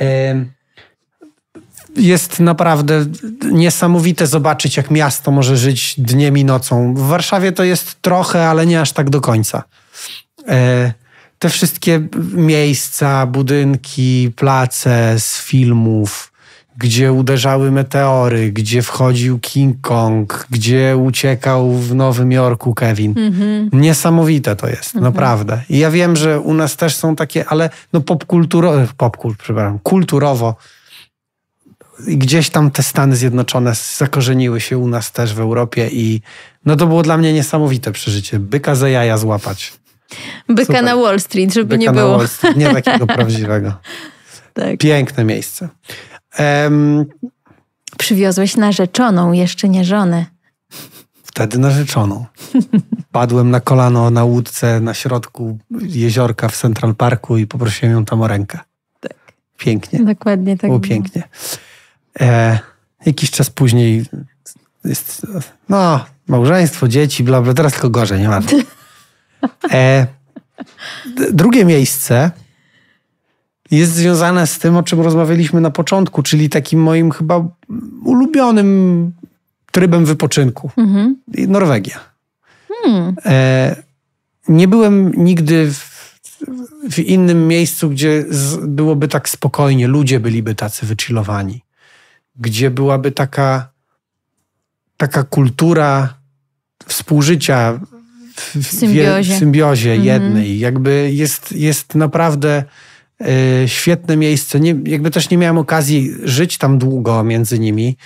[LAUGHS] jest naprawdę niesamowite zobaczyć, jak miasto może żyć dniem i nocą. W Warszawie to jest trochę, ale nie aż tak do końca. E, te wszystkie miejsca, budynki, place z filmów, gdzie uderzały meteory, gdzie wchodził King Kong, gdzie uciekał w Nowym Jorku Kevin. Mm -hmm. Niesamowite to jest, mm -hmm. naprawdę. I ja wiem, że u nas też są takie, ale no popkulturowo, popkult, przepraszam, kulturowo gdzieś tam te Stany Zjednoczone zakorzeniły się u nas też w Europie i no to było dla mnie niesamowite przeżycie. Byka za jaja złapać. Byka Super. na Wall Street, żeby Byka nie było. Wall Street, nie takiego [LAUGHS] prawdziwego. Tak. Piękne miejsce. Um, Przywiozłeś narzeczoną, jeszcze nie żonę. Wtedy narzeczoną. Padłem na kolano na łódce na środku jeziorka w Central Parku i poprosiłem ją tam o rękę. Tak. Pięknie. Dokładnie tak. Było, było. pięknie. E, jakiś czas później jest, no, małżeństwo, dzieci, bla, bla, teraz tylko gorzej, nie ma. E, drugie miejsce jest związane z tym, o czym rozmawialiśmy na początku, czyli takim moim chyba ulubionym trybem wypoczynku. Mhm. Norwegia. Hmm. E, nie byłem nigdy w, w innym miejscu, gdzie z, byłoby tak spokojnie, ludzie byliby tacy wychillowani gdzie byłaby taka, taka kultura współżycia w, w symbiozie, w symbiozie mhm. jednej. Jakby jest, jest naprawdę y, świetne miejsce. Nie, jakby też nie miałem okazji żyć tam długo między nimi,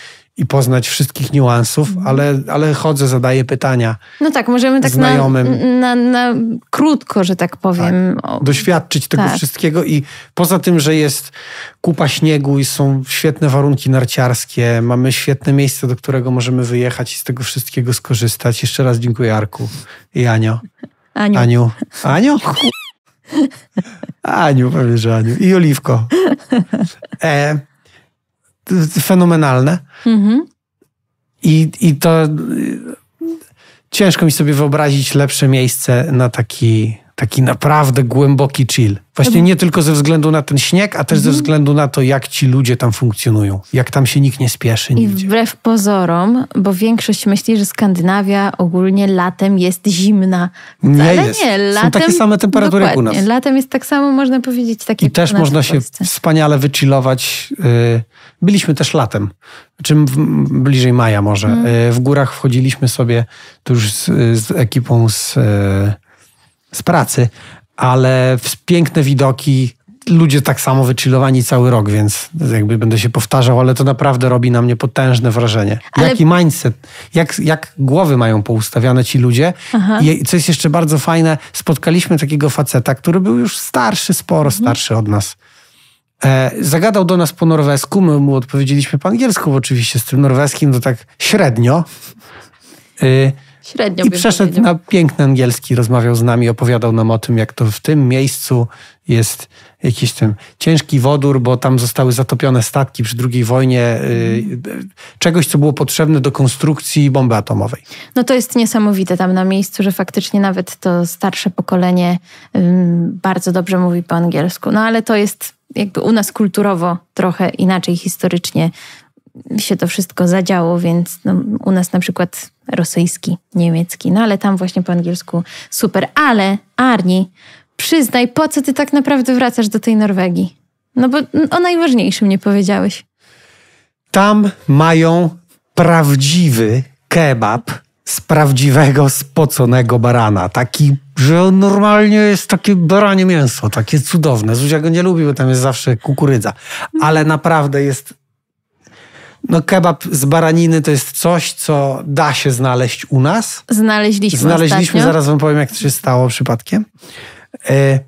i poznać wszystkich niuansów, mhm. ale, ale chodzę, zadaję pytania. No tak, możemy tak znajomym. Na, na, na krótko, że tak powiem. Tak. Doświadczyć tego tak. wszystkiego i poza tym, że jest kupa śniegu i są świetne warunki narciarskie, mamy świetne miejsce, do którego możemy wyjechać i z tego wszystkiego skorzystać. Jeszcze raz dziękuję Arku i Anio. Aniu. Aniu. Aniu? Aniu, że Aniu. I Oliwko. E, fenomenalne. Mhm. I, I to y, ciężko mi sobie wyobrazić lepsze miejsce na taki taki naprawdę głęboki chill. Właśnie nie tylko ze względu na ten śnieg, a też ze mhm. względu na to, jak ci ludzie tam funkcjonują, jak tam się nikt nie spieszy. I wbrew pozorom, bo większość myśli, że Skandynawia ogólnie latem jest zimna. Nie ale jest. nie, latem. Są takie same temperatury jak u nas. Latem jest tak samo, można powiedzieć, takie I też można się wspaniale wychillować. Y, byliśmy też latem, czym bliżej maja może. Mhm. Y, w górach wchodziliśmy sobie, tuż już z, z ekipą z y, z pracy, ale piękne widoki, ludzie tak samo wychillowani cały rok, więc jakby będę się powtarzał, ale to naprawdę robi na mnie potężne wrażenie. Ale... Jaki mindset, jak, jak głowy mają poustawiane ci ludzie. Aha. I co jest jeszcze bardzo fajne, spotkaliśmy takiego faceta, który był już starszy, sporo mhm. starszy od nas. E, zagadał do nas po norwesku, my mu odpowiedzieliśmy po angielsku, oczywiście z tym norweskim to tak średnio. Y, Średnio. I przeszedł na piękny angielski, rozmawiał z nami, opowiadał nam o tym, jak to w tym miejscu jest jakiś ten ciężki wodór, bo tam zostały zatopione statki przy II wojnie, y, czegoś, co było potrzebne do konstrukcji bomby atomowej. No to jest niesamowite tam na miejscu, że faktycznie nawet to starsze pokolenie bardzo dobrze mówi po angielsku. No ale to jest jakby u nas kulturowo trochę inaczej historycznie się to wszystko zadziało, więc no, u nas na przykład rosyjski, niemiecki, no ale tam właśnie po angielsku super. Ale Arni, przyznaj, po co ty tak naprawdę wracasz do tej Norwegii? No bo o najważniejszym nie powiedziałeś. Tam mają prawdziwy kebab z prawdziwego, spoconego barana. Taki, że on normalnie jest takie baranie mięso, takie cudowne. Zuzia go nie lubi, bo tam jest zawsze kukurydza. Ale naprawdę jest no kebab z baraniny to jest coś, co da się znaleźć u nas. Znaleźliśmy Znaleźliśmy, ostatnio. zaraz wam powiem, jak to się stało przypadkiem. E,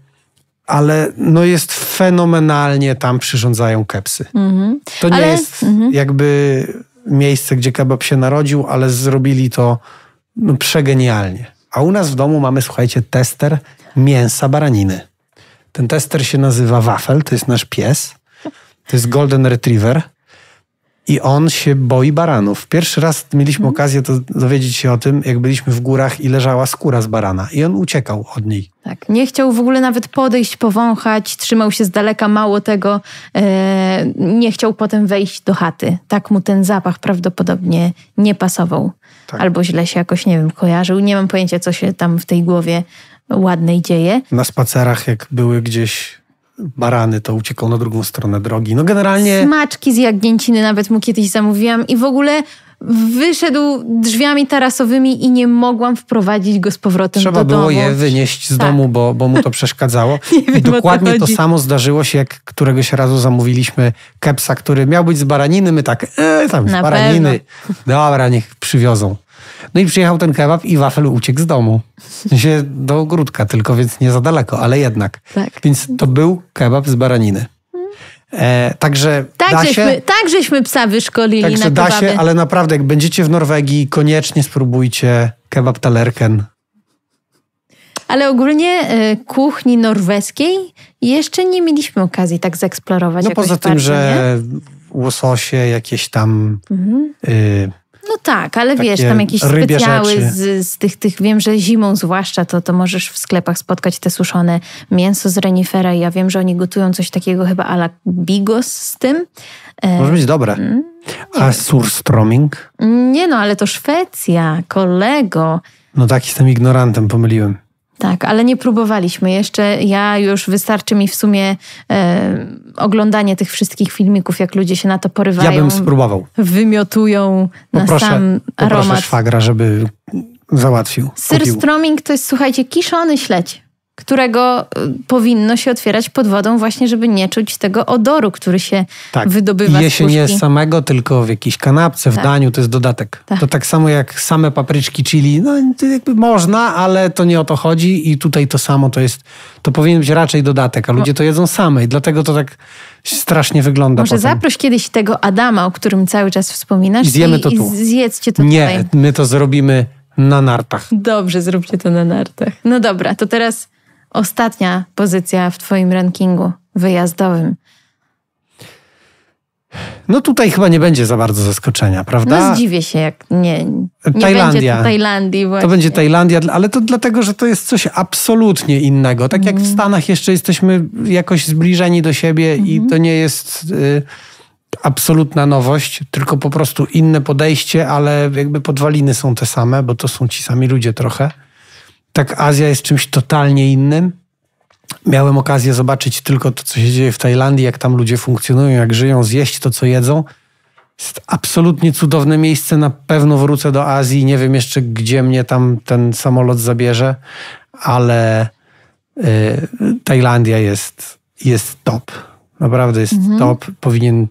ale no jest fenomenalnie tam przyrządzają kepsy. Mm -hmm. To nie ale... jest mm -hmm. jakby miejsce, gdzie kebab się narodził, ale zrobili to no, przegenialnie. A u nas w domu mamy, słuchajcie, tester mięsa baraniny. Ten tester się nazywa Wafel, to jest nasz pies. To jest Golden Retriever i on się boi baranów. Pierwszy raz mieliśmy mhm. okazję to dowiedzieć się o tym, jak byliśmy w górach i leżała skóra z barana i on uciekał od niej. Tak, nie chciał w ogóle nawet podejść, powąchać, trzymał się z daleka, mało tego, e, nie chciał potem wejść do chaty. Tak mu ten zapach prawdopodobnie nie pasował. Tak. Albo źle się jakoś, nie wiem, kojarzył. Nie mam pojęcia, co się tam w tej głowie ładnej dzieje. Na spacerach, jak były gdzieś barany to uciekał na drugą stronę drogi. No generalnie... Smaczki z Jagnięciny nawet mu kiedyś zamówiłam i w ogóle wyszedł drzwiami tarasowymi i nie mogłam wprowadzić go z powrotem Trzeba do domu. Trzeba było je wynieść z tak. domu, bo, bo mu to tak. przeszkadzało. [LAUGHS] wiem, dokładnie to, to, samo zdarzyło się, jak któregoś razu zamówiliśmy kepsa, który miał być z baraniny. My tak, e, tam Na z baraniny. Pewno. Dobra, niech przywiozą. No i przyjechał ten kebab i wafel uciekł z domu. Się do ogródka tylko, więc nie za daleko, ale jednak. Tak. Więc to był kebab z baraniny. E, także tak, da się, tak żeśmy psa wyszkolili także na da się, ale naprawdę jak będziecie w Norwegii, koniecznie spróbujcie kebab talerken. Ale ogólnie y, kuchni norweskiej jeszcze nie mieliśmy okazji tak zeksplorować. No poza tym, bardziej, że nie? łososie jakieś tam mhm. y, no tak, ale Takie wiesz, tam jakieś specjały z, z, tych, tych, wiem, że zimą zwłaszcza, to, to możesz w sklepach spotkać te suszone mięso z renifera. Ja wiem, że oni gotują coś takiego chyba ala bigos z tym. E, Może być dobre. Mm, A surstroming? Nie no, ale to Szwecja, kolego. No tak, jestem ignorantem, pomyliłem. Tak, ale nie próbowaliśmy jeszcze. Ja już wystarczy mi w sumie e, oglądanie tych wszystkich filmików, jak ludzie się na to porywają. Ja bym spróbował. Wymiotują poproszę, na sam aromat. Poproszę szwagra, żeby załatwił. Sir kupił. stroming to jest, słuchajcie, kiszony śledź którego y, powinno się otwierać pod wodą właśnie, żeby nie czuć tego odoru, który się tak. wydobywa je z się nie samego, tylko w jakiejś kanapce, w tak. daniu, to jest dodatek. Tak. To tak samo jak same papryczki chili, no jakby można, ale to nie o to chodzi i tutaj to samo to jest, to powinien być raczej dodatek, a ludzie to jedzą same i dlatego to tak strasznie wygląda Może potem. zaproś kiedyś tego Adama, o którym cały czas wspominasz I zjemy i, to tu. i zjedzcie to Nie, tutaj. my to zrobimy na nartach. Dobrze, zróbcie to na nartach. No dobra, to teraz ostatnia pozycja w Twoim rankingu wyjazdowym. No tutaj chyba nie będzie za bardzo zaskoczenia, prawda? No zdziwię się, jak nie, nie Tajlandia. będzie Tajlandii właśnie. To będzie Tajlandia, ale to dlatego, że to jest coś absolutnie innego. Tak mm. jak w mhm. Stanach jeszcze jesteśmy jakoś zbliżeni do siebie mm -hmm. i mhm. to nie jest y, absolutna nowość, tylko po prostu inne podejście, ale jakby podwaliny są te same, bo to są ci sami ludzie trochę tak Azja jest czymś totalnie innym. Miałem okazję zobaczyć tylko to, co się dzieje w Tajlandii, jak tam ludzie funkcjonują, jak żyją, zjeść to, co jedzą. Jest absolutnie cudowne miejsce. Na pewno wrócę do Azji. Nie wiem jeszcze, gdzie mnie tam ten samolot zabierze, ale y, Tajlandia jest, jest top. Naprawdę jest mhm. top. Powinien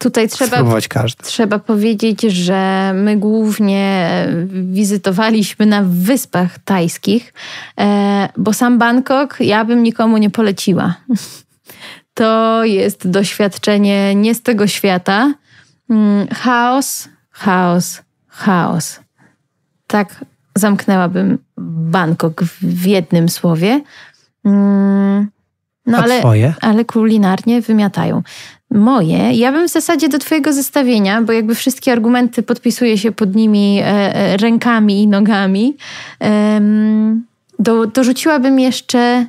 Tutaj trzeba, trzeba powiedzieć, że my głównie wizytowaliśmy na wyspach tajskich, e, bo sam Bangkok ja bym nikomu nie poleciła. [LAUGHS] To jest doświadczenie nie z tego świata. Mm, chaos, chaos, chaos. Tak zamknęłabym Bangkok w jednym słowie. Mm, no, ale, ale kulinarnie wymiatają. Moje. Ja bym w zasadzie do Twojego zestawienia, bo jakby wszystkie argumenty podpisuję się pod nimi e, e rękami i nogami, e, do, dorzuciłabym jeszcze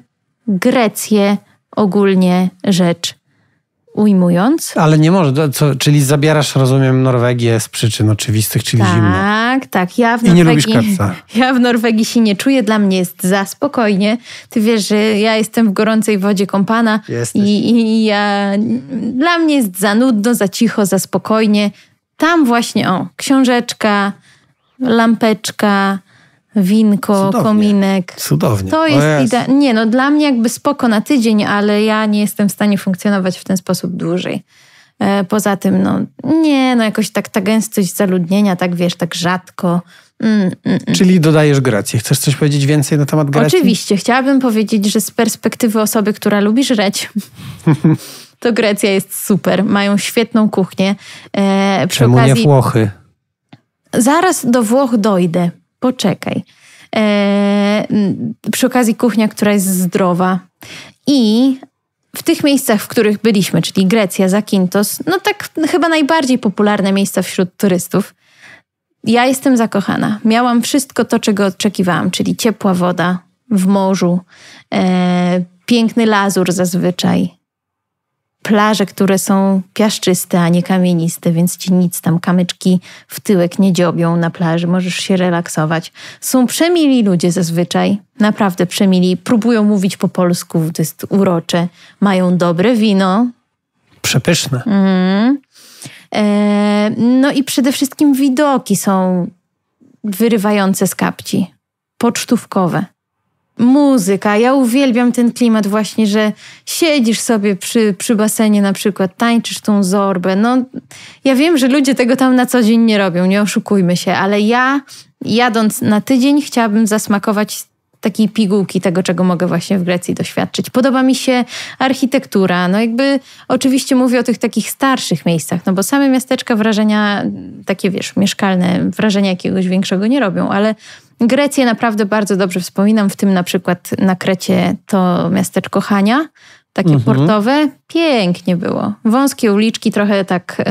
Grecję ogólnie rzecz ujmując. Ale nie może, co, czyli zabierasz, rozumiem, Norwegię z przyczyn oczywistych, czyli tak, zimno. Tak, tak. Ja w Norwegii, [LAUGHS] ja w Norwegii się nie czuję, dla mnie jest za spokojnie. Ty wiesz, że ja jestem w gorącej wodzie kąpana Jesteś. i, i ja, dla mnie jest za nudno, za cicho, za spokojnie. Tam właśnie, o, książeczka, lampeczka, winko, Cudownie. kominek. Cudownie. To jest, jest. Nie, no dla mnie jakby spoko na tydzień, ale ja nie jestem w stanie funkcjonować w ten sposób dłużej. E, poza tym, no nie, no jakoś tak ta gęstość zaludnienia, tak wiesz, tak rzadko. Mm, mm, mm. Czyli dodajesz Grecję. Chcesz coś powiedzieć więcej na temat Grecji? Oczywiście. Chciałabym powiedzieć, że z perspektywy osoby, która lubi żreć, [LAUGHS] to Grecja jest super. Mają świetną kuchnię. E, Czemu okazji... nie Włochy? Zaraz do Włoch dojdę poczekaj. E, przy okazji kuchnia, która jest zdrowa. I w tych miejscach, w których byliśmy, czyli Grecja, Zakintos, no tak chyba najbardziej popularne miejsca wśród turystów. Ja jestem zakochana. Miałam wszystko to, czego oczekiwałam, czyli ciepła woda w morzu, e, piękny lazur zazwyczaj, plaże, które są piaszczyste, a nie kamieniste, więc ci nic tam, kamyczki w tyłek nie dziobią na plaży, możesz się relaksować. Są przemili ludzie zazwyczaj, naprawdę przemili, próbują mówić po polsku, to jest urocze, mają dobre wino. Przepyszne. Mm. E, no i przede wszystkim widoki są wyrywające z kapci, pocztówkowe muzyka. Ja uwielbiam ten klimat właśnie, że siedzisz sobie przy, przy basenie na przykład, tańczysz tą zorbę. No, ja wiem, że ludzie tego tam na co dzień nie robią, nie oszukujmy się, ale ja jadąc na tydzień chciałabym zasmakować takiej pigułki tego, czego mogę właśnie w Grecji doświadczyć. Podoba mi się architektura. No jakby oczywiście mówię o tych takich starszych miejscach, no bo same miasteczka wrażenia, takie wiesz, mieszkalne, wrażenia jakiegoś większego nie robią, ale Grecję naprawdę bardzo dobrze wspominam, w tym na przykład na Krecie to miasteczko Hania, takie mhm. portowe. Pięknie było. Wąskie uliczki, trochę tak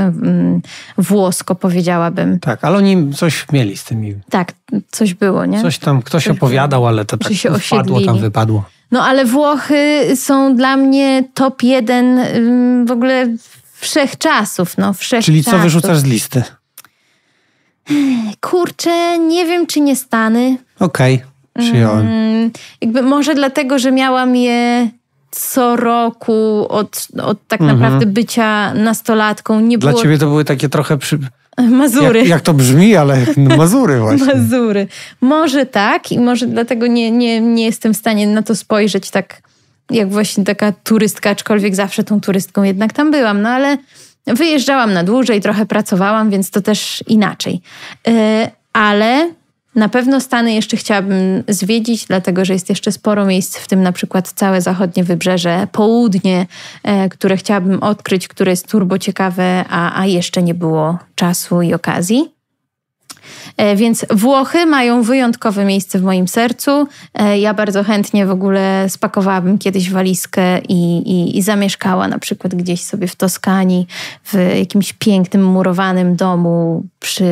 włosko powiedziałabym. Tak, ale oni coś mieli z tymi. Tak, coś było, nie? Coś tam, ktoś coś opowiadał, ale to tak się wpadło, tam wypadło. No ale Włochy są dla mnie top jeden w ogóle wszechczasów, no wszechczasów. Czyli co wyrzucasz z listy? Kurczę, nie wiem czy nie Stany. Okej, okay, przyjąłem. Mm, jakby może dlatego, że miałam je co roku od, od tak mhm. naprawdę bycia nastolatką. Nie Dla było... ciebie to były takie trochę... Przy... [LAUGHS] Mazury. Jak, jak, to brzmi, ale [LAUGHS] Mazury właśnie. Mazury. Może tak i może dlatego nie, nie, nie jestem w stanie na to spojrzeć tak jak właśnie taka turystka, aczkolwiek zawsze tą turystką jednak tam byłam, no ale wyjeżdżałam na dłużej, trochę pracowałam, więc to też inaczej. Yy, ale na pewno Stany jeszcze chciałabym zwiedzić, dlatego że jest jeszcze sporo miejsc, w tym na przykład całe zachodnie wybrzeże, południe, e, które chciałabym odkryć, które jest turbo ciekawe, a, a jeszcze nie było czasu i okazji. E, więc Włochy mają wyjątkowe miejsce w moim sercu. E, ja bardzo chętnie w ogóle spakowałabym kiedyś walizkę i, i, i zamieszkała na przykład gdzieś sobie w Toskanii, w jakimś pięknym, murowanym domu, przy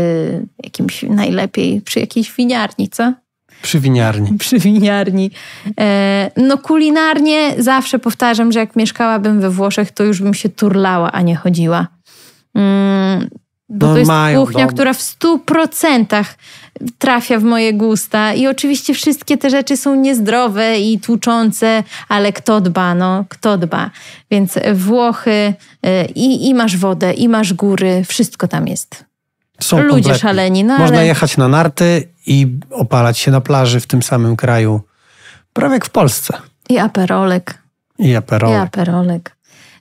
jakimś najlepiej, przy jakiejś winiarni, co? Przy winiarni. Przy winiarni. E, no kulinarnie zawsze powtarzam, że jak mieszkałabym we Włoszech, to już bym się turlała, a nie chodziła. Mm, bo to jest mają, kuchnia, która w stu procentach trafia w moje gusta. I oczywiście wszystkie te rzeczy są niezdrowe i tłuczące, ale kto dba, no, kto dba. Więc Włochy y, i, i masz wodę, i masz góry, wszystko tam jest. Są Ludzie kompletnie. szaleni. No Można ale... jechać na narty i opalać się na plaży w tym samym kraju. Prawie jak w Polsce. I aperolek. I aperolek. I aperolek.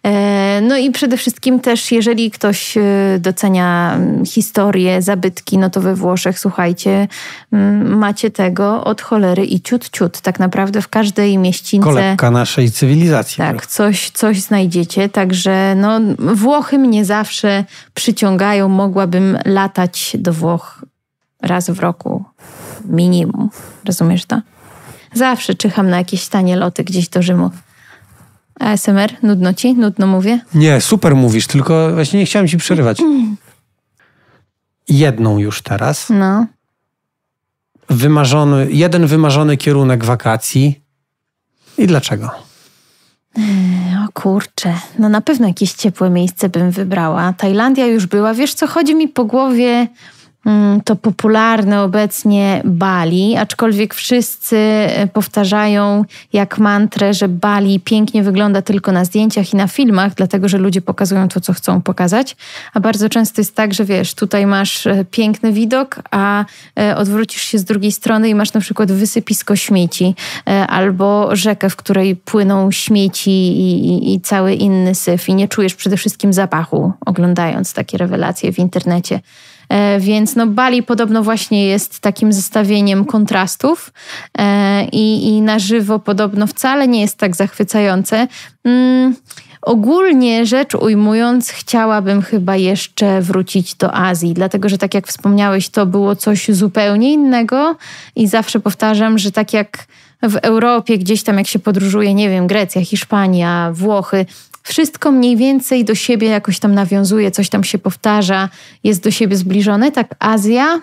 E, no i przede wszystkim też, jeżeli ktoś e, docenia mm, historię, zabytki, no to we Włoszech, słuchajcie, mm, macie tego od cholery i ciut, ciut. Tak naprawdę w każdej mieścińce... Kolebka naszej cywilizacji. Tak, coś, coś znajdziecie. Także no, Włochy mnie zawsze przyciągają. Mogłabym latać do Włoch raz w roku minimum. Rozumiesz to? Zawsze czyham na jakieś tanie loty gdzieś do Rzymu. ASMR? Nudno ci? Nudno mówię? Nie, super mówisz, tylko właśnie nie chciałem ci przerywać. Jedną już teraz. No. Wymarzony, jeden wymarzony kierunek wakacji. I dlaczego? O kurczę, no na pewno jakieś ciepłe miejsce bym wybrała. Tajlandia już była. Wiesz co, chodzi mi po głowie Mm, to popularne obecnie Bali, aczkolwiek wszyscy e, powtarzają jak mantrę, że Bali pięknie wygląda tylko na zdjęciach i na filmach, dlatego że ludzie pokazują to, co chcą pokazać. A bardzo często jest tak, że wiesz, tutaj masz e, piękny widok, a e, odwrócisz się z drugiej strony i masz na przykład wysypisko śmieci albo rzekę, w której płyną śmieci i, i, i cały inny syf, i nie czujesz przede wszystkim zapachu, oglądając takie rewelacje w internecie. E, więc no Bali podobno właśnie jest takim zestawieniem kontrastów e, i, i na żywo podobno wcale nie jest tak zachwycające. Mm. Ogólnie rzecz ujmując, chciałabym chyba jeszcze wrócić do Azji, dlatego że tak jak wspomniałeś, to było coś zupełnie innego i zawsze powtarzam, że tak jak w Europie gdzieś tam jak się podróżuje, nie wiem, Grecja, Hiszpania, Włochy, wszystko mniej więcej do siebie jakoś tam nawiązuje, coś tam się powtarza, jest do siebie zbliżone. Tak, Azja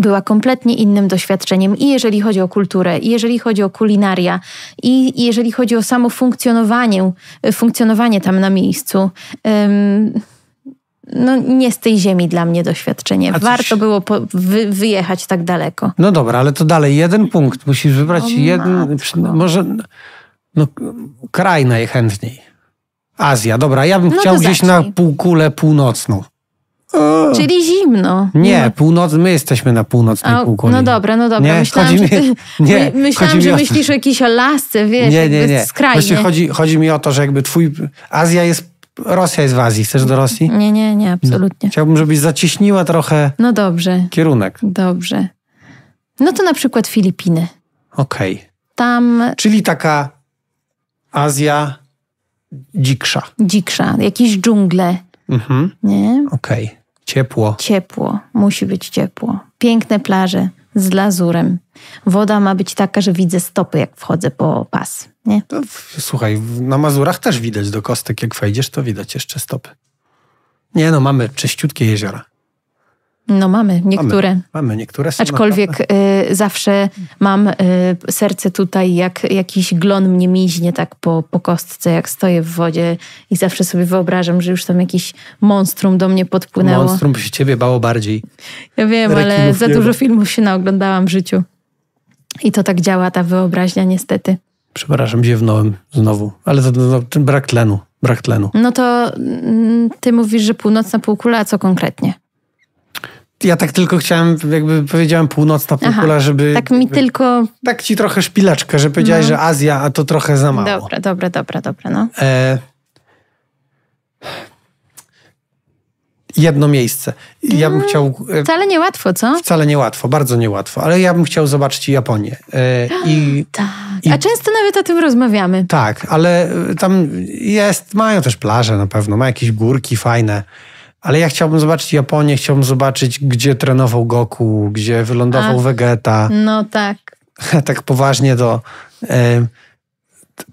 była kompletnie innym doświadczeniem i jeżeli chodzi o kulturę, i jeżeli chodzi o kulinaria, i jeżeli chodzi o samo funkcjonowanie, e, funkcjonowanie tam na miejscu. Um, no nie z tej ziemi dla mnie doświadczenie. Coś... Warto było po, wy, wyjechać tak daleko. No dobra, ale to dalej jeden punkt. Musisz wybrać jeden, może no, kraj najchętniej. Azja, dobra, ja bym no chciał gdzieś na półkulę północną. O. Czyli zimno. Nie, no. północ, my jesteśmy na północnej no półkuli. No dobra, no dobra. Nie, myślałam, mi, że, ty, nie, myślałam że myślisz o jakiejś Alasce, wiesz, nie, nie, nie. skrajnie. Właśnie chodzi, chodzi mi o to, że jakby twój... Azja jest... Rosja jest w Azji. Chcesz do Rosji? Nie, nie, nie, no, absolutnie. Chciałbym, żebyś zacieśniła trochę... No dobrze. Kierunek. Dobrze. No to na przykład Filipiny. Okej. Okay. Tam... Czyli taka Azja... Dziksza. Dziksza, jakieś dżungle. Mhm. Nie? Okej. Okay. Ciepło. Ciepło, musi być ciepło. Piękne plaże z lazurem. Woda ma być taka, że widzę stopy, jak wchodzę po pas. Nie? To, słuchaj, na Mazurach też widać do kostek, jak wejdziesz, to widać jeszcze stopy. Nie no, mamy czyściutkie jeziora. No mamy, niektóre. Mamy, mamy niektóre są Aczkolwiek naprawdę... Y, zawsze mam y, serce tutaj, jak jakiś glon mnie miźnie tak po, po kostce, jak stoję w wodzie i zawsze sobie wyobrażam, że już tam jakiś monstrum do mnie podpłynęło. Monstrum się ciebie bało bardziej. Ja wiem, ale za dużo filmów się naoglądałam w życiu. I to tak działa ta wyobraźnia niestety. Przepraszam, ziewnąłem znowu, ale to, to, to brak tlenu, brak tlenu. No to mm, ty mówisz, że północna półkula, a co konkretnie? ja tak tylko chciałem, jakby powiedziałem północna półkula, żeby... Tak mi tylko... Tak ci trochę szpileczkę, że powiedziałeś, no. że Azja, a to trochę za mało. Dobra, dobra, dobra, dobra, no. E... Jedno miejsce. Ja bym no, chciał... E, wcale niełatwo, co? Wcale niełatwo, bardzo niełatwo, ale ja bym chciał zobaczyć Japonię. E, [GASPS] I... Tak. I... A często nawet o tym rozmawiamy. Tak, ale e, tam jest, mają też plaże na pewno, ma jakieś górki fajne. Ale ja chciałbym zobaczyć Japonię, chciałbym zobaczyć, gdzie trenował Goku, gdzie wylądował A, Vegeta. No tak. [LAUGHS] tak poważnie to. E,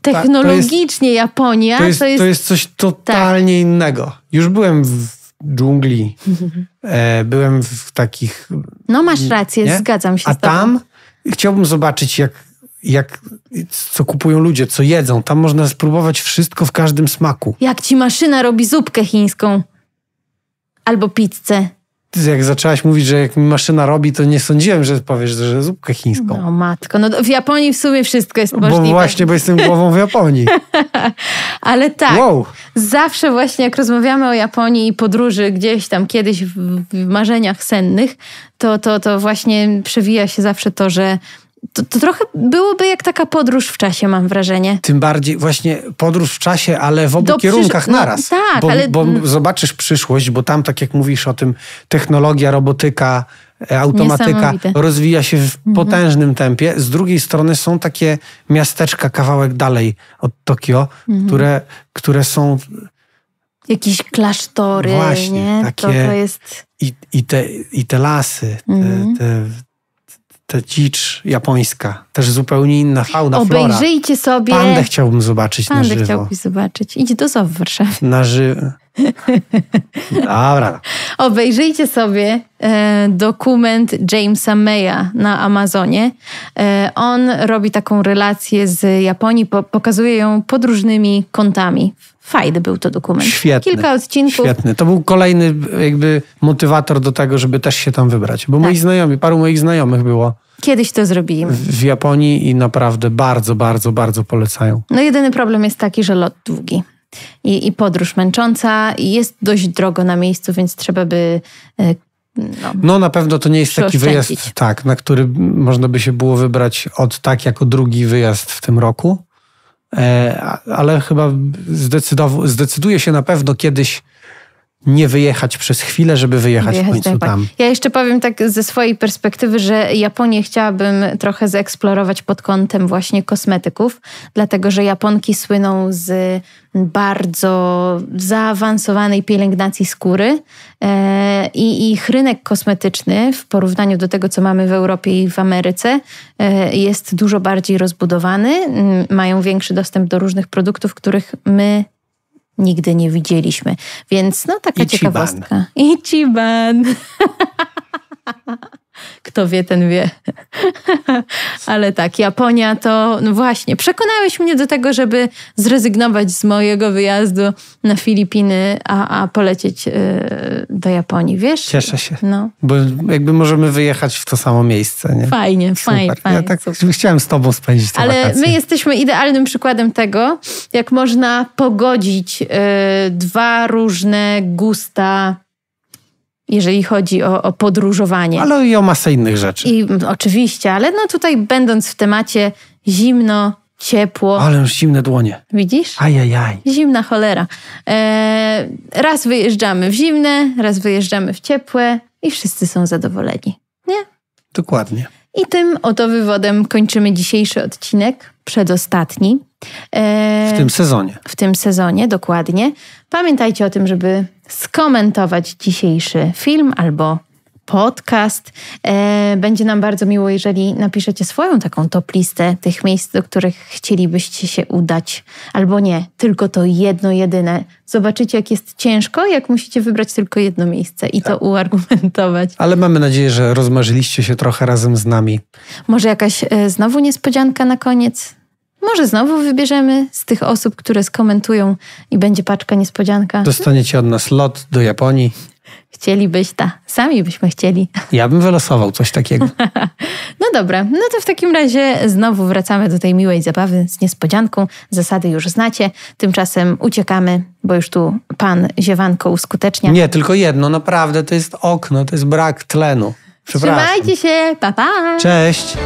Technologicznie to jest, Japonia to jest, to jest, to jest coś tak. totalnie tak. innego. Już byłem w dżungli, [LAUGHS] e, byłem w takich. No masz rację, nie? zgadzam się. A tam chciałbym zobaczyć, jak, jak, co kupują ludzie, co jedzą. Tam można spróbować wszystko w każdym smaku. Jak ci maszyna robi zupkę chińską albo pizzę. Jak zaczęłaś mówić, że jak mi maszyna robi, to nie sądziłem, że powiesz, że zupkę chińską. No matko, no w Japonii w sumie wszystko jest możliwe. Bo właśnie, bo jestem głową w Japonii. [LAUGHS] Ale tak, wow. zawsze właśnie jak rozmawiamy o Japonii i podróży gdzieś tam kiedyś w, w marzeniach sennych, to, to, to właśnie przewija się zawsze to, że to, to, trochę byłoby jak taka podróż w czasie, mam wrażenie. Tym bardziej właśnie podróż w czasie, ale w obu Do kierunkach przysz... No, naraz. No, tak, bo, ale... bo zobaczysz przyszłość, bo tam, tak jak mówisz o tym, technologia, robotyka, e, automatyka rozwija się w mhm. potężnym tempie. Z drugiej strony są takie miasteczka kawałek dalej od Tokio, mhm. które, które są. Jakieś klasztory. Właśnie, nie? Takie, to, to jest... i, i, te, i te lasy, te, mhm. te, ta dzicz japońska, też zupełnie inna fauna, Obejrzyjcie flora. sobie. Pandę chciałbym zobaczyć Pandę na żywo. Pandę chciałbyś zobaczyć. Idź do zoo w Warszawie. Na żywo. Dobra. Obejrzyjcie sobie e, dokument Jamesa Maya na Amazonie. E, on robi taką relację z Japonii, po, pokazuje ją pod różnymi kątami. Fajny był to dokument. Świetny. Kilka odcinków. Świetny. To był kolejny jakby motywator do tego, żeby też się tam wybrać. Bo tak. moi znajomi, paru moich znajomych było. Kiedyś to zrobimy. W Japonii i naprawdę bardzo, bardzo, bardzo polecają. No jedyny problem jest taki, że lot długi i, i podróż męcząca. I jest dość drogo na miejscu, więc trzeba by e, no, no, na pewno to nie jest taki wyjazd, tak, na który można by się było wybrać od tak jako drugi wyjazd w tym roku, e, ale chyba zdecyduje się na pewno kiedyś nie wyjechać przez chwilę, żeby wyjechać, wyjechać w końcu tak, tak. tam. Ja jeszcze powiem tak ze swojej perspektywy, że Japonię chciałabym trochę zeksplorować pod kątem właśnie kosmetyków, dlatego że Japonki słyną z bardzo zaawansowanej pielęgnacji skóry e, i ich rynek kosmetyczny w porównaniu do tego, co mamy w Europie i w Ameryce, e, jest dużo bardziej rozbudowany. Mają większy dostęp do różnych produktów, których my nigdy nie widzieliśmy. Więc no taka Ichiban. ciekawostka. Ichiban. [LAUGHS] Kto wie, ten wie. [LAUGHS] Ale tak, Japonia to, no właśnie, przekonałeś mnie do tego, żeby zrezygnować z mojego wyjazdu na Filipiny, a, a polecieć y, do Japonii, wiesz? Cieszę się. No. Bo jakby możemy wyjechać w to samo miejsce, nie? Fajnie, Super. fajnie. Ja tak super. chciałem z tobą spędzić te Ale wakacje. my jesteśmy idealnym przykładem tego, jak można pogodzić y, dwa różne gusta jeżeli chodzi o, o podróżowanie. Ale i o masę innych rzeczy. I mm, oczywiście, ale no tutaj będąc w temacie zimno, ciepło. Ale już zimne dłonie. Widzisz? Ajajaj. Zimna cholera. Eee, raz wyjeżdżamy w zimne, raz wyjeżdżamy w ciepłe i wszyscy są zadowoleni. Nie? Dokładnie. I tym oto wywodem kończymy dzisiejszy odcinek, przedostatni. W tym sezonie. W tym sezonie, dokładnie. Pamiętajcie o tym, żeby skomentować dzisiejszy film albo podcast. E, będzie nam bardzo miło, jeżeli napiszecie swoją taką top listę tych miejsc, do których chcielibyście się udać, albo nie, tylko to jedno jedyne. Zobaczycie, jak jest ciężko, jak musicie wybrać tylko jedno miejsce i tak. to uargumentować. Ale mamy nadzieję, że rozmarzyliście się trochę razem z nami. Może jakaś e, znowu niespodzianka na koniec? Może znowu wybierzemy z tych osób, które skomentują i będzie paczka niespodzianka. Dostaniecie od nas lot do Japonii. Chcielibyś ta. Sami byśmy chcieli. Ja bym wylosował coś takiego. [LAUGHS] no dobra, no to w takim razie znowu wracamy do tej miłej zabawy z niespodzianką. Zasady już znacie. Tymczasem uciekamy, bo już tu pan Ziewanko uskutecznia. Nie, tylko jedno, naprawdę to jest okno, to jest brak tlenu. Przepraszam. Trzymajcie się, pa pa! Cześć!